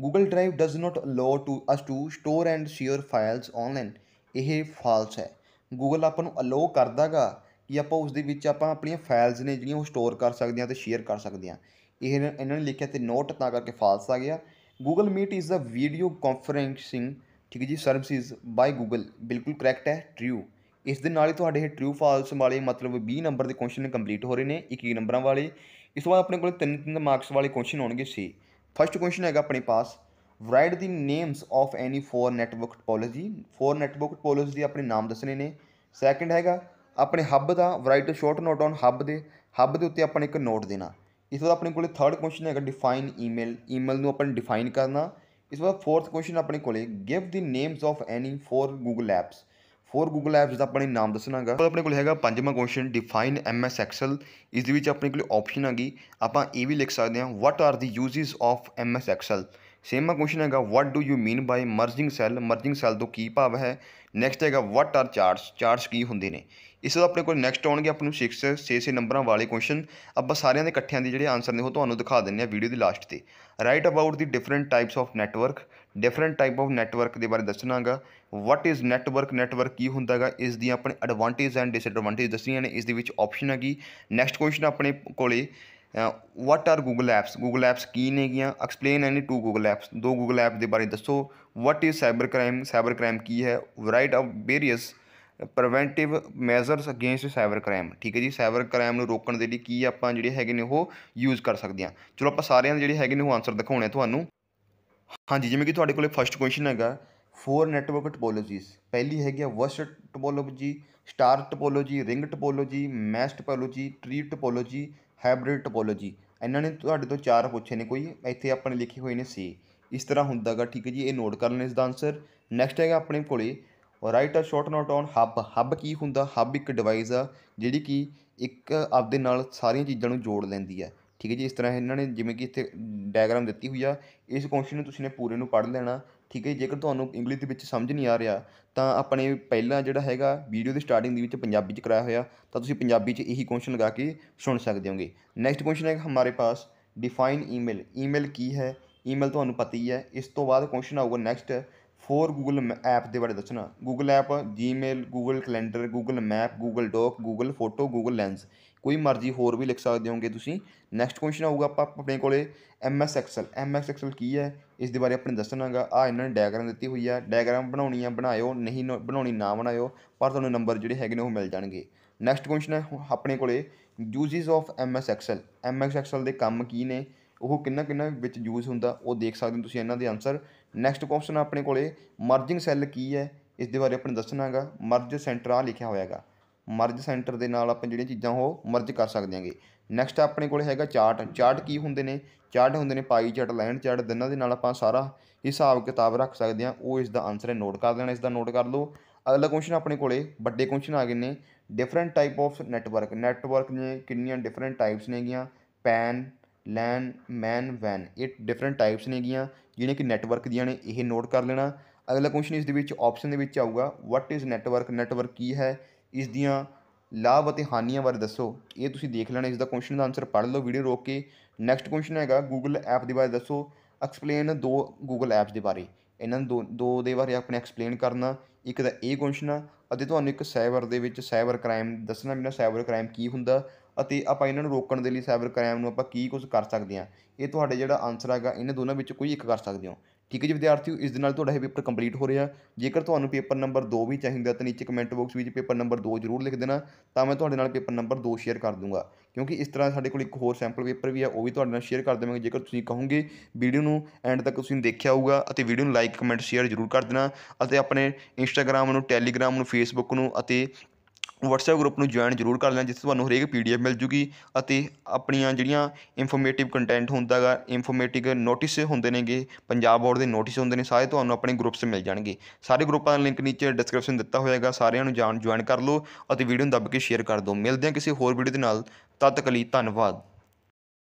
Google Drive does not allow to us to store and share files online ਇਹ false ਹੈ Google ਆਪਾਂ ਨੂੰ ਅਲੋ ਕਰਦਾਗਾ ਕਿ ਆਪਾਂ ਉਸ ਦੇ ਵਿੱਚ ਆਪਾਂ ਆਪਣੀਆਂ ਫਾਈਲਸ ਨੇ ਜਿਹੜੀਆਂ ਉਹ ਸਟੋਰ ਕਰ ਸਕਦੇ ਹਾਂ ਤੇ ਸ਼ੇਅਰ ਕਰ ਸਕਦੇ ਹਾਂ ਇਹ ਇਹਨਾਂ ਨੇ ਲਿਖਿਆ ਤੇ ਨੋਟ ਤਾਂ ਕਰਕੇ ਫਾਲਸ ਆ ਗਿਆ Google Meet is a video conferencing ਠੀਕ ਹੈ ਜੀ ਸਰਵਿਸਿਸ ਬਾਈ ਗੂਗਲ ਬਿਲਕੁਲ ਕਰੈਕਟ ਹੈ ਟ੍ਰੂ ਇਸ ਦੇ ਨਾਲ ਹੀ ਤੁਹਾਡੇ ਇਹ ਟਰੂ ਫਾਲਸ ਵਾਲੇ ਮਤਲਬ 20 ਨੰਬਰ ਦੇ ਕੁਐਸਚਨ ਕੰਪਲੀਟ ਹੋ ਰਹੇ ਨੇ 21 ਨੰਬਰਾਂ ਵਾਲੇ ਇਸ ਤੋਂ ਬਾਅਦ ਆਪਣੇ ਕੋਲ ਤਿੰਨ ਤਿੰਨ ਮਾਰਕਸ ਵਾਲੇ ਕੁਐਸਚਨ ਹੋਣਗੇ 6 ਫਰਸਟ ਕੁਐਸਚਨ ਹੈਗਾ ਆਪਣੇ ਪਾਸ write the names of any four network topology four network topology ਦੇ ਆਪਣੇ ਨਾਮ ਦੱਸਣੇ ਨੇ ਸੈਕੰਡ ਹੈਗਾ ਆਪਣੇ ਹੱਬ ਦਾ write short note on hub ਦੇ ਹੱਬ ਦੇ ਉੱਤੇ ਆਪਾਂ ਇੱਕ ਨੋਟ ਦੇਣਾ ਇਸ ਤੋਂ ਆਪਣੇ ਕੋਲੇ ਥਰਡ ਕੁਐਸਚਨ ਹੈਗਾ ਡਿਫਾਈਨ ਈਮੇਲ ਈਮੇਲ ਨੂੰ ਆਪਾਂ ਡਿਫਾਈਨ ਕਰਨਾ ਇਸ ਤੋਂ ਬਾਅਦ ਫੋਰਥ ਕੁਐਸਚਨ ਆਪਣੇ ਕੋਲੇ give the names of any four Google apps four Google apps ਦਾ ਆਪਣੇ ਨਾਮ ਦੱਸਣਾਗਾ ਆਪਣੇ ਕੋਲੇ ਹੈਗਾ ਪੰਜਵਾਂ question define M S Excel ਇਸ ਦੇ ਵਿੱਚ ਆਪਣੇ ਕੋਲੇ ਆਪਸ਼ਨ ਗਈ ਆਪਾਂ ਇਹ ਵੀ ਲਿਖ ਸਕਦੇ ਹਾਂ what are the uses of M S Excel ਸੇਮਾ ਕੁਐਸਚਨ ਹੈਗਾ what do you mean by merging cell merging cell ਤੋਂ ਕੀ ਭਾਵ ਹੈ ਨੈਕਸਟ ਹੈਗਾ ਵਾਟ ਆਰ ਚਾਰਟਸ ਚਾਰਟਸ ਕੀ ਹੁੰਦੇ ਨੇ ਇਸ ਤੋਂ ਆਪਣੇ ਕੋਲ ਨੈਕਸਟ ਆਉਣਗੇ ਆਪਣੇ ਨੂੰ 6 6 6 ਨੰਬਰਾਂ ਵਾਲੇ ਕੁਐਸਚਨ ਆਪਾਂ ਸਾਰਿਆਂ ਦੇ ਇਕੱਠਿਆਂ ਦੇ ਜਿਹੜੇ ਆਨਸਰ ਨੇ ਉਹ ਤੁਹਾਨੂੰ ਦਿਖਾ ਦਿੰਨੇ ਆ ਵੀਡੀਓ ਦੇ ਲਾਸਟ ਤੇ write about the different types of network different type of network ਦੇ ਬਾਰੇ ਦੱਸਣਾਗਾ ਵਾਟ ਇਜ਼ ਨੈਟਵਰਕ ਨੈਟਵਰਕ ਕੀ ਹੁੰਦਾਗਾ ਇਸ ਦੀ ਆਪਣੇ ਐਡਵਾਂਟੇਜ ਐਂਡ ਡਿਸਐਡਵਾਂਟੇਜ ਦੱਸਣੀਆਂ ਨੇ ਇਸ ਦੇ ਵਿੱਚ ਆਪਸ਼ਨ ਹੈਗੀ ਨੈਕਸਟ ਕੁਐਸਚਨ ਆਪਣੇ ਕੋਲੇ what are Google apps Google apps ਕੀ ਨੇਗੀਆਂ explain any two Google apps ਦੋ ਗੂਗਲ ਐਪ ਦੇ ਬਾਰੇ ਦੱਸੋ what is cyber crime cyber crime ਕੀ ਹੈ write of various preventive measures against cyber crime ਠੀਕ ਹੈ ਜੀ ਸਾਈਬਰ ਕ੍ਰਾਈਮ ਨੂੰ ਰੋਕਣ ਦੇ ਲਈ ਕੀ ਆਪਾਂ ਜਿਹੜੇ ਹੈਗੇ ਨੇ ਉਹ ਯੂਜ਼ ਕਰ ਸਕਦੇ ਹਾਂ ਚਲੋ ਆਪਾਂ ਸਾਰਿਆਂ ਦੇ ਜਿਹੜੇ ਹੈਗੇ ਨੇ ਉਹ ਆਨਸਰ ਦਿਖਾਉਣੇ ਤੁਹਾਨੂੰ ਹਾਂਜੀ ਜਿਵੇਂ ਕਿ ਤੁਹਾਡੇ ਕੋਲੇ ਫਰਸਟ ਕੁਐਸਚਨ ਹੈਗਾ ਫੋਰ ਨੈਟਵਰਕ ਟੋਪੋਲੋਜੀਜ਼ ਪਹਿਲੀ ਹੈਗੀ ਆ ਵਸਟ topology star topology ring topology mesh topology tree topology hybrid topology ਇਹਨਾਂ ਨੇ ਤੁਹਾਡੇ ਤੋਂ ਚਾਰ ਪੁੱਛੇ ਨੇ ਕੋਈ ਇੱਥੇ ਆਪਣੇ ਲਿਖੇ ਹੋਏ ਨੇ ਸੀ ਇਸ ਤਰ੍ਹਾਂ ਹੁੰਦਾਗਾ ਠੀਕ ਹੈ ਜੀ ਇਹ ਨੋਟ ਕਰ ਲੈਣਾ ਇਸ ਦਾ ਆਨਸਰ ਨੈਕਸਟ ਹੈਗਾ ਆਪਣੇ ਕੋਲੇ or write a short note on hub hub ਕੀ ਹੁੰਦਾ ਹੱਬ ਇੱਕ ਡਿਵਾਈਸ ਆ ਜਿਹੜੀ ਕਿ ਇੱਕ ਆਪਦੇ ਨਾਲ ਸਾਰੀਆਂ ਚੀਜ਼ਾਂ ਨੂੰ ਜੋੜ ਲੈਂਦੀ ਆ ਠੀਕ ਹੈ ਜੀ ਇਸ ਤਰ੍ਹਾਂ ਇਹਨਾਂ ਨੇ ਜਿਵੇਂ ਕਿ ਇੱਥੇ ਡਾਇਗਰਾਮ ਦਿੱਤੀ ਹੋਈ ਆ ਇਸ ਕੁਐਸਚਨ ਨੂੰ ਤੁਸੀਂ ਨੇ ਪੂਰੇ ਨੂੰ ਪੜ੍ਹ ਲੈਣਾ ਠੀਕ ਹੈ ਜੇਕਰ ਤੁਹਾਨੂੰ ਇੰਗਲਿਸ਼ ਦੇ ਵਿੱਚ ਸਮਝ ਨਹੀਂ ਆ ਰਿਹਾ ਤਾਂ ਆਪਣੇ ਪਹਿਲਾਂ ਜਿਹੜਾ ਹੈਗਾ ਵੀਡੀਓ ਦੀ ਸਟਾਰਟਿੰਗ ਦੇ ਵਿੱਚ ਪੰਜਾਬੀ ਚ ਕਰਾਇਆ ਹੋਇਆ ਤਾਂ ਤੁਸੀਂ ਪੰਜਾਬੀ ਚ ਇਹੀ ਕੁਐਸਚਨ ਲਗਾ ਕੇ ਸੁਣ ਸਕਦੇ ਹੋਗੇ ਨੈਕਸਟ ਕੁਐਸਚਨ ਹੈ ਹਮਾਰੇ ਪਾਸ ਡਿਫਾਈਨ ਈਮੇਲ ਈਮੇਲ ਕੀ ਹੈ ਈਮੇਲ ਤੁਹਾਨੂੰ ਪਤਾ ਹੀ ਹੈ ਇਸ ਤੋਂ ਬਾਅਦ ਕੁਐਸਚਨ ਆਊਗਾ ਨੈਕਸਟ ਫੋਰ ਗੂਗਲ ਐਪ ਦੇ ਬਾਰੇ ਦੱਸਣਾ Google app Gmail Google Calendar Google Map Google dock Google Photo Google Lens ਕੋਈ ਮਰਜ਼ੀ ਹੋਰ ਵੀ ਲਿਖ ਸਕਦੇ ਹੋਗੇ ਤੁਸੀਂ ਨੈਕਸਟ ਕੁਐਸਚਨ ਆਊਗਾ ਆਪਾਂ ਆਪਣੇ ਕੋਲੇ M S Excel M S Excel ਕੀ ਹੈ ਇਸ ਦੇ ਬਾਰੇ ਆਪਣੇ ਦੱਸਣਾਗਾ ਆ ਇਹਨਾਂ ਨੇ ਡਾਇਗਰਾਮ ਦਿੱਤੀ ਹੋਈ ਆ ਡਾਇਗਰਾਮ ਬਣਾਉਣੀ ਆ ਬਣਾਇਓ ਨਹੀਂ ਬਣਾਉਣੀ ਨਾ ਬਣਾਇਓ ਪਰ ਤੁਹਾਨੂੰ ਨੰਬਰ ਜਿਹੜੇ ਹੈਗੇ ਨੇ ਉਹ ਮਿਲ ਜਾਣਗੇ ਨੈਕਸਟ ਕੁਐਸਚਨ ਹੈ ਆਪਣੇ ਕੋਲੇ uses of M S Excel M S Excel ਦੇ ਕੰਮ ਕੀ ਨੇ ਉਹ ਕਿੰਨਾ ਕਿੰਨਾ ਵਿੱਚ ਯੂਜ਼ ਹੁੰਦਾ ਉਹ ਦੇਖ ਸਕਦੇ ਹੋ ਤੁਸੀਂ ਇਹਨਾਂ ਦੇ ਆਨਸਰ ਨੈਕਸਟ ਕੁਐਸਚਨ ਆਪਣੇ ਕੋਲੇ ਮਰਜਿੰਗ ਸੈੱਲ ਕੀ ਹੈ ਇਸ ਦੇ ਬਾਰੇ ਆਪਣੇ ਦੱਸਣਾਗਾ ਮਰਜ ਸੈਂਟਰ ਆ ਲਿਖਿਆ ਹੋਇਆਗਾ ਮਰਜ ਸੈਂਟਰ ਦੇ ਨਾਲ ਆਪਾਂ ਜਿਹੜੀਆਂ ਚੀਜ਼ਾਂ ਉਹ ਮਰਜ ਕਰ ਸਕਦੇ ਹਾਂਗੇ ਨੈਕਸਟ ਆਪਣੇ ਕੋਲੇ ਹੈਗਾ ਚਾਰਟ ਚਾਰਟ ਕੀ ਹੁੰਦੇ ਨੇ ਚਾਰਟ ਹੁੰਦੇ ਨੇ ਪਾਈ ਚਾਰਟ ਲਾਈਨ ਚਾਰਟ ਦਿਨਾਂ ਦੇ ਨਾਲ ਆਪਾਂ ਸਾਰਾ ਹਿਸਾਬ ਕਿਤਾਬ ਰੱਖ ਸਕਦੇ ਹਾਂ ਉਹ ਇਸ ਦਾ ਆਨਸਰ ਹੈ ਨੋਟ ਕਰ ਲੈਣਾ ਇਸ ਦਾ ਨੋਟ ਕਰ ਲਓ ਅਗਲਾ ਕੁਐਸਚਨ ਆਪਣੇ ਕੋਲੇ ਵੱਡੇ ਕੁਐਸਚਨ ਆ ਗਏ ਨੇ different type of network network ਨੇ ਕਿੰਨੀਆਂ ਡਿਫਰੈਂਟ ਟਾਈਪਸ ਨੇਗੀਆਂ ਪੈਨ ਲੈਨ ਮੈਨ ਵੈਨ ਇਟ ਡਿਫਰੈਂਟ ਟਾਈਪਸ ਨੇਗੀਆਂ ਜਿਹਨੇ ਕਿ ਨੈਟਵਰਕ ਦੀਆਂ ਨੇ ਇਹ ਨੋਟ ਕਰ ਲੈਣਾ ਅਗਲਾ ਕੁਐਸਚਨ ਇਸ ਦੇ ਵਿੱਚ ਆਪਸ਼ਨ ਦੇ ਵਿੱਚ ਆਊਗਾ ਵਾਟ ਇਜ਼ ਨੈਟਵਰਕ ਨੈਟਵਰਕ ਕੀ ਹੈ ਇਸ ਦੀਆਂ ਲਾਭ ਅਤੇ ਹਾਨੀਆਂ ਬਾਰੇ ਦੱਸੋ ਇਹ ਤੁਸੀਂ ਦੇਖ ਲੈਣਾ ਇਸ ਦਾ ਕੁਐਸਚਨ ਦਾ ਆਨਸਰ ਪੜ੍ਹ ਲਓ ਵੀਡੀਓ ਰੋਕ ਕੇ ਨੈਕਸਟ ਕੁਐਸਚਨ ਹੈਗਾ ਗੂਗਲ ਐਪ ਦੇ ਬਾਰੇ ਦੱਸੋ ਐਕਸਪਲੇਨ ਦੋ ਗੂਗਲ ਐਪਸ ਦੇ ਬਾਰੇ ਇਹਨਾਂ ਦੋ ਦੋ ਦੇ ਬਾਰੇ ਆਪਣੇ ਐਕਸਪਲੇਨ ਕਰਨਾ ਇੱਕ ਦਾ ਇਹ ਕੁਐਸਚਨ ਆ ਅਤੇ ਤੁਹਾਨੂੰ ਇੱਕ ਸਾਈਬਰ ਦੇ ਵਿੱਚ ਸਾਈਬਰ ਕ੍ਰਾਈਮ ਦੱਸਣਾ ਮੈਨੂੰ ਸਾਈਬਰ ਕ੍ਰਾਈਮ ਕੀ ਹੁੰਦਾ ਅਤੇ ਆਪਾਂ ਇਹਨਾਂ ਨੂੰ ਰੋਕਣ ਦੇ ਲਈ ਸਾਈਬਰ ਕ੍ਰਾਈਮ ਨੂੰ ਆਪਾਂ ਕੀ ਕੁਝ ਕਰ ਸਕਦੇ ਹਾਂ ਇਹ ਤੁਹਾਡੇ ਜਿਹੜਾ ਆਨਸਰ ਹੈਗਾ ਇਹਨਾਂ ਦੋਨਾਂ ਵਿੱਚ ਕੋਈ ਇੱਕ ਕਰ ਸਕਦੇ ਹੋ ਠੀਕ ਹੈ ਜੀ ਵਿਦਿਆਰਥੀਓ ਇਸ ਦੇ ਨਾਲ ਤੁਹਾਡਾ ਇਹ ਪੇਪਰ ਕੰਪਲੀਟ ਹੋ ਰਿਹਾ ਜੇਕਰ ਤੁਹਾਨੂੰ ਪੇਪਰ ਨੰਬਰ 2 ਵੀ ਚਾਹੀਦਾ ਤਾਂ ਨੀਚੇ ਕਮੈਂਟ ਬਾਕਸ ਵਿੱਚ ਪੇਪਰ ਨੰਬਰ 2 ਜ਼ਰੂਰ ਲਿਖ ਦੇਣਾ ਤਾਂ ਮੈਂ ਤੁਹਾਡੇ ਨਾਲ ਪੇਪਰ ਨੰਬਰ 2 ਸ਼ੇਅਰ ਕਰ ਦੂੰਗਾ ਕਿਉਂਕਿ ਇਸ ਤਰ੍ਹਾਂ ਸਾਡੇ ਕੋਲ ਇੱਕ ਹੋਰ ਸੈਂਪਲ ਪੇਪਰ ਵੀ ਆ ਉਹ ਵੀ ਤੁਹਾਡੇ ਨਾਲ ਸ਼ੇਅਰ ਕਰ ਦੇਵਾਂਗੇ ਜੇਕਰ ਤੁਸੀਂ ਕਹੋਗੇ ਵੀਡੀਓ ਨੂੰ ਐਂਡ ਤੱਕ ਤੁਸੀਂ ਦੇਖਿਆ ਹੋਊਗਾ ਅਤੇ ਵੀਡੀਓ ਨੂੰ ਲਾਈਕ ਕਮੈਂਟ ਸ਼ੇਅਰ ਜ਼ਰੂਰ ਕਰ ਦੇਣਾ ਅਤੇ ਆਪਣੇ ਇੰਸਟਾਗ੍ਰam ਨੂੰ ਟੈਲੀਗ੍ਰam ਨੂੰ ਫੇਸਬੁੱਕ ਨੂੰ ਅਤੇ ਵਟਸਐਪ ਗਰੁੱਪ ਨੂੰ ਜੁਆਇਨ ਜ਼ਰੂਰ ਕਰ ਲੈਣਾ ਜਿੱਥੇ ਤੁਹਾਨੂੰ ਹਰੇਕ ਪੀਡੀਐਫ ਮਿਲ ਜੂਗੀ ਅਤੇ ਆਪਣੀਆਂ ਜਿਹੜੀਆਂ ਇਨਫੋਰਮੇਟਿਵ ਕੰਟੈਂਟ ਹੁੰਦਾ ਗਾ ਇਨਫੋਰਮੇਟਿਵ ਨੋਟਿਸ ਹੁੰਦੇ ਨੇਗੇ ਪੰਜਾਬ ਬੋਰਡ ਦੇ ਨੋਟਿਸ ਹੁੰਦੇ ਨੇ ਸਾਰੇ ਤੁਹਾਨੂੰ ਆਪਣੇ 'ਚ ਮਿਲ ਜਾਣਗੇ ਸਾਰੇ ਗਰੁੱਪਾਂ ਦਾ ਲਿੰਕ ਨੀਚੇ ਡਿਸਕ੍ਰਿਪਸ਼ਨ ਦਿੱਤਾ ਹੋਇਆਗਾ ਸਾਰਿਆਂ ਨੂੰ ਜਾਣ ਜੁਆਇਨ ਕਰ ਲਓ ਅਤੇ ਵੀਡੀਓ ਨੂੰ ਦੱਬ ਕੇ ਸ਼ੇਅਰ ਕਰ ਦਿਓ ਮਿਲਦੇ ਹਾਂ ਕਿਸੇ ਹੋਰ ਵੀਡੀਓ ਦੇ ਨਾਲ ਤਦ ਤੱਕ ਲਈ ਧੰਨਵਾਦ